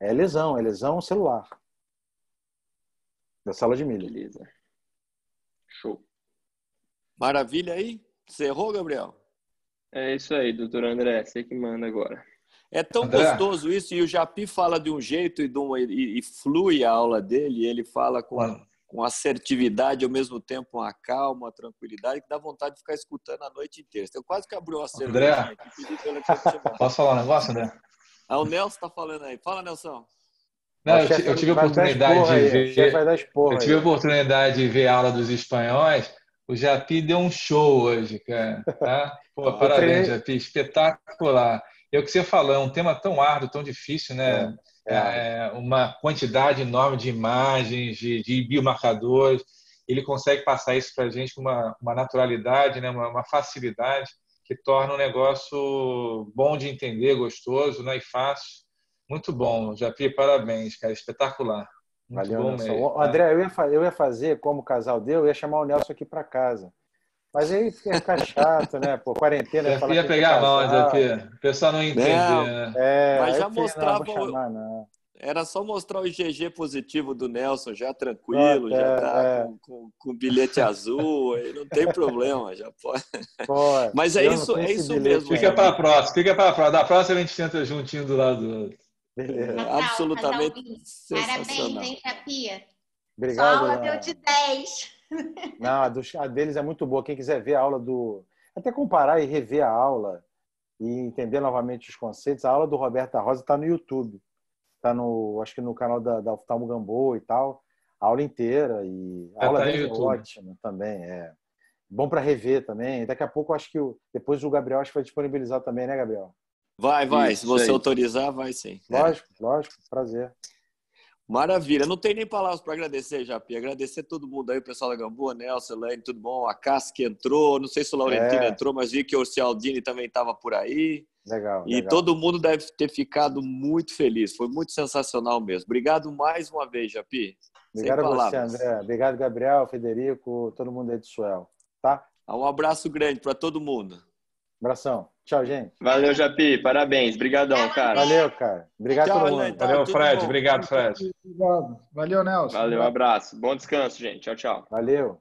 É lesão, é lesão celular. Da sala de milho. Beleza. Show. Maravilha aí? errou, Gabriel? É isso aí, doutor André. Você que manda agora. É tão André. gostoso isso, e o Japi fala de um jeito e, de um, e, e flui a aula dele, ele fala com, a, com assertividade, ao mesmo tempo uma calma, uma tranquilidade, que dá vontade de ficar escutando a noite inteira. Eu quase que abriu a cerveja André, aqui, posso falar um negócio, André? É o Nelson está falando aí. Fala, Nelson. Não, eu, tive a oportunidade de ver. Eu tive a oportunidade de ver a aula dos espanhóis. O Japi deu um show hoje, cara. Tá? Pô, parabéns, Japi. Espetacular. É o que você falou, é um tema tão árduo, tão difícil, né? É. É, é, é uma quantidade enorme de imagens, de, de biomarcadores. Ele consegue passar isso para a gente com uma, uma naturalidade, né? uma, uma facilidade que torna o negócio bom de entender, gostoso né, e fácil. Muito bom, Japi, parabéns, cara, espetacular. Muito Valeu, bom Nelson. Mesmo, André, eu, ia, eu ia fazer como o casal deu, eu ia chamar o Nelson aqui para casa. Mas aí fica ficar chato, né? Pô, quarentena. Eu ia é pegar a Japi. O pessoal não ia entender, não, né? É, Mas já mostrava. Não, chamar, não. Era só mostrar o IgG positivo do Nelson, já tranquilo, ah, já é, tá é. com, com, com, bilhete azul, aí não tem problema, já pode. Mas é isso, é isso mesmo. Fica para a próxima, fica para a próxima. Da próxima a gente senta juntinho do lado do outro. Beleza. Natal, Absolutamente Natal, Parabéns, hein, Capia? Obrigado. aula deu de 10. Não, a, dos, a deles é muito boa. Quem quiser ver a aula do... Até comparar e rever a aula e entender novamente os conceitos, a aula do Roberta Rosa está no YouTube tá no, acho que no canal da, da Oftalmo Gamboa e tal, a aula inteira e a é, aula tá é ótima também, é. Bom para rever também. Daqui a pouco acho que o, depois o Gabriel acho que vai disponibilizar também, né, Gabriel? Vai, vai, Isso, se você aí. autorizar, vai sim. Lógico, é. lógico, prazer. Maravilha. Não tem nem palavras para agradecer, Japi. Agradecer todo mundo aí, o pessoal da Gamboa, Nelson, Elaine, tudo bom? A Cass que entrou, não sei se o Laurentino é. entrou, mas vi que o Cialdini também estava por aí. Legal. E legal. todo mundo deve ter ficado muito feliz. Foi muito sensacional mesmo. Obrigado mais uma vez, Japi. Obrigado a você, André. Obrigado, Gabriel, Federico, todo mundo aí do Suel. Tá? Um abraço grande para todo mundo. Abração. Tchau, gente. Valeu, Japi. Parabéns. Obrigadão, cara. Valeu, cara. Obrigado Tchau, todo mundo. Valeu, Fred. Obrigado, Fred. Obrigado. Valeu, Nelson. Valeu, um abraço. Bom descanso, gente. Tchau, tchau. Valeu.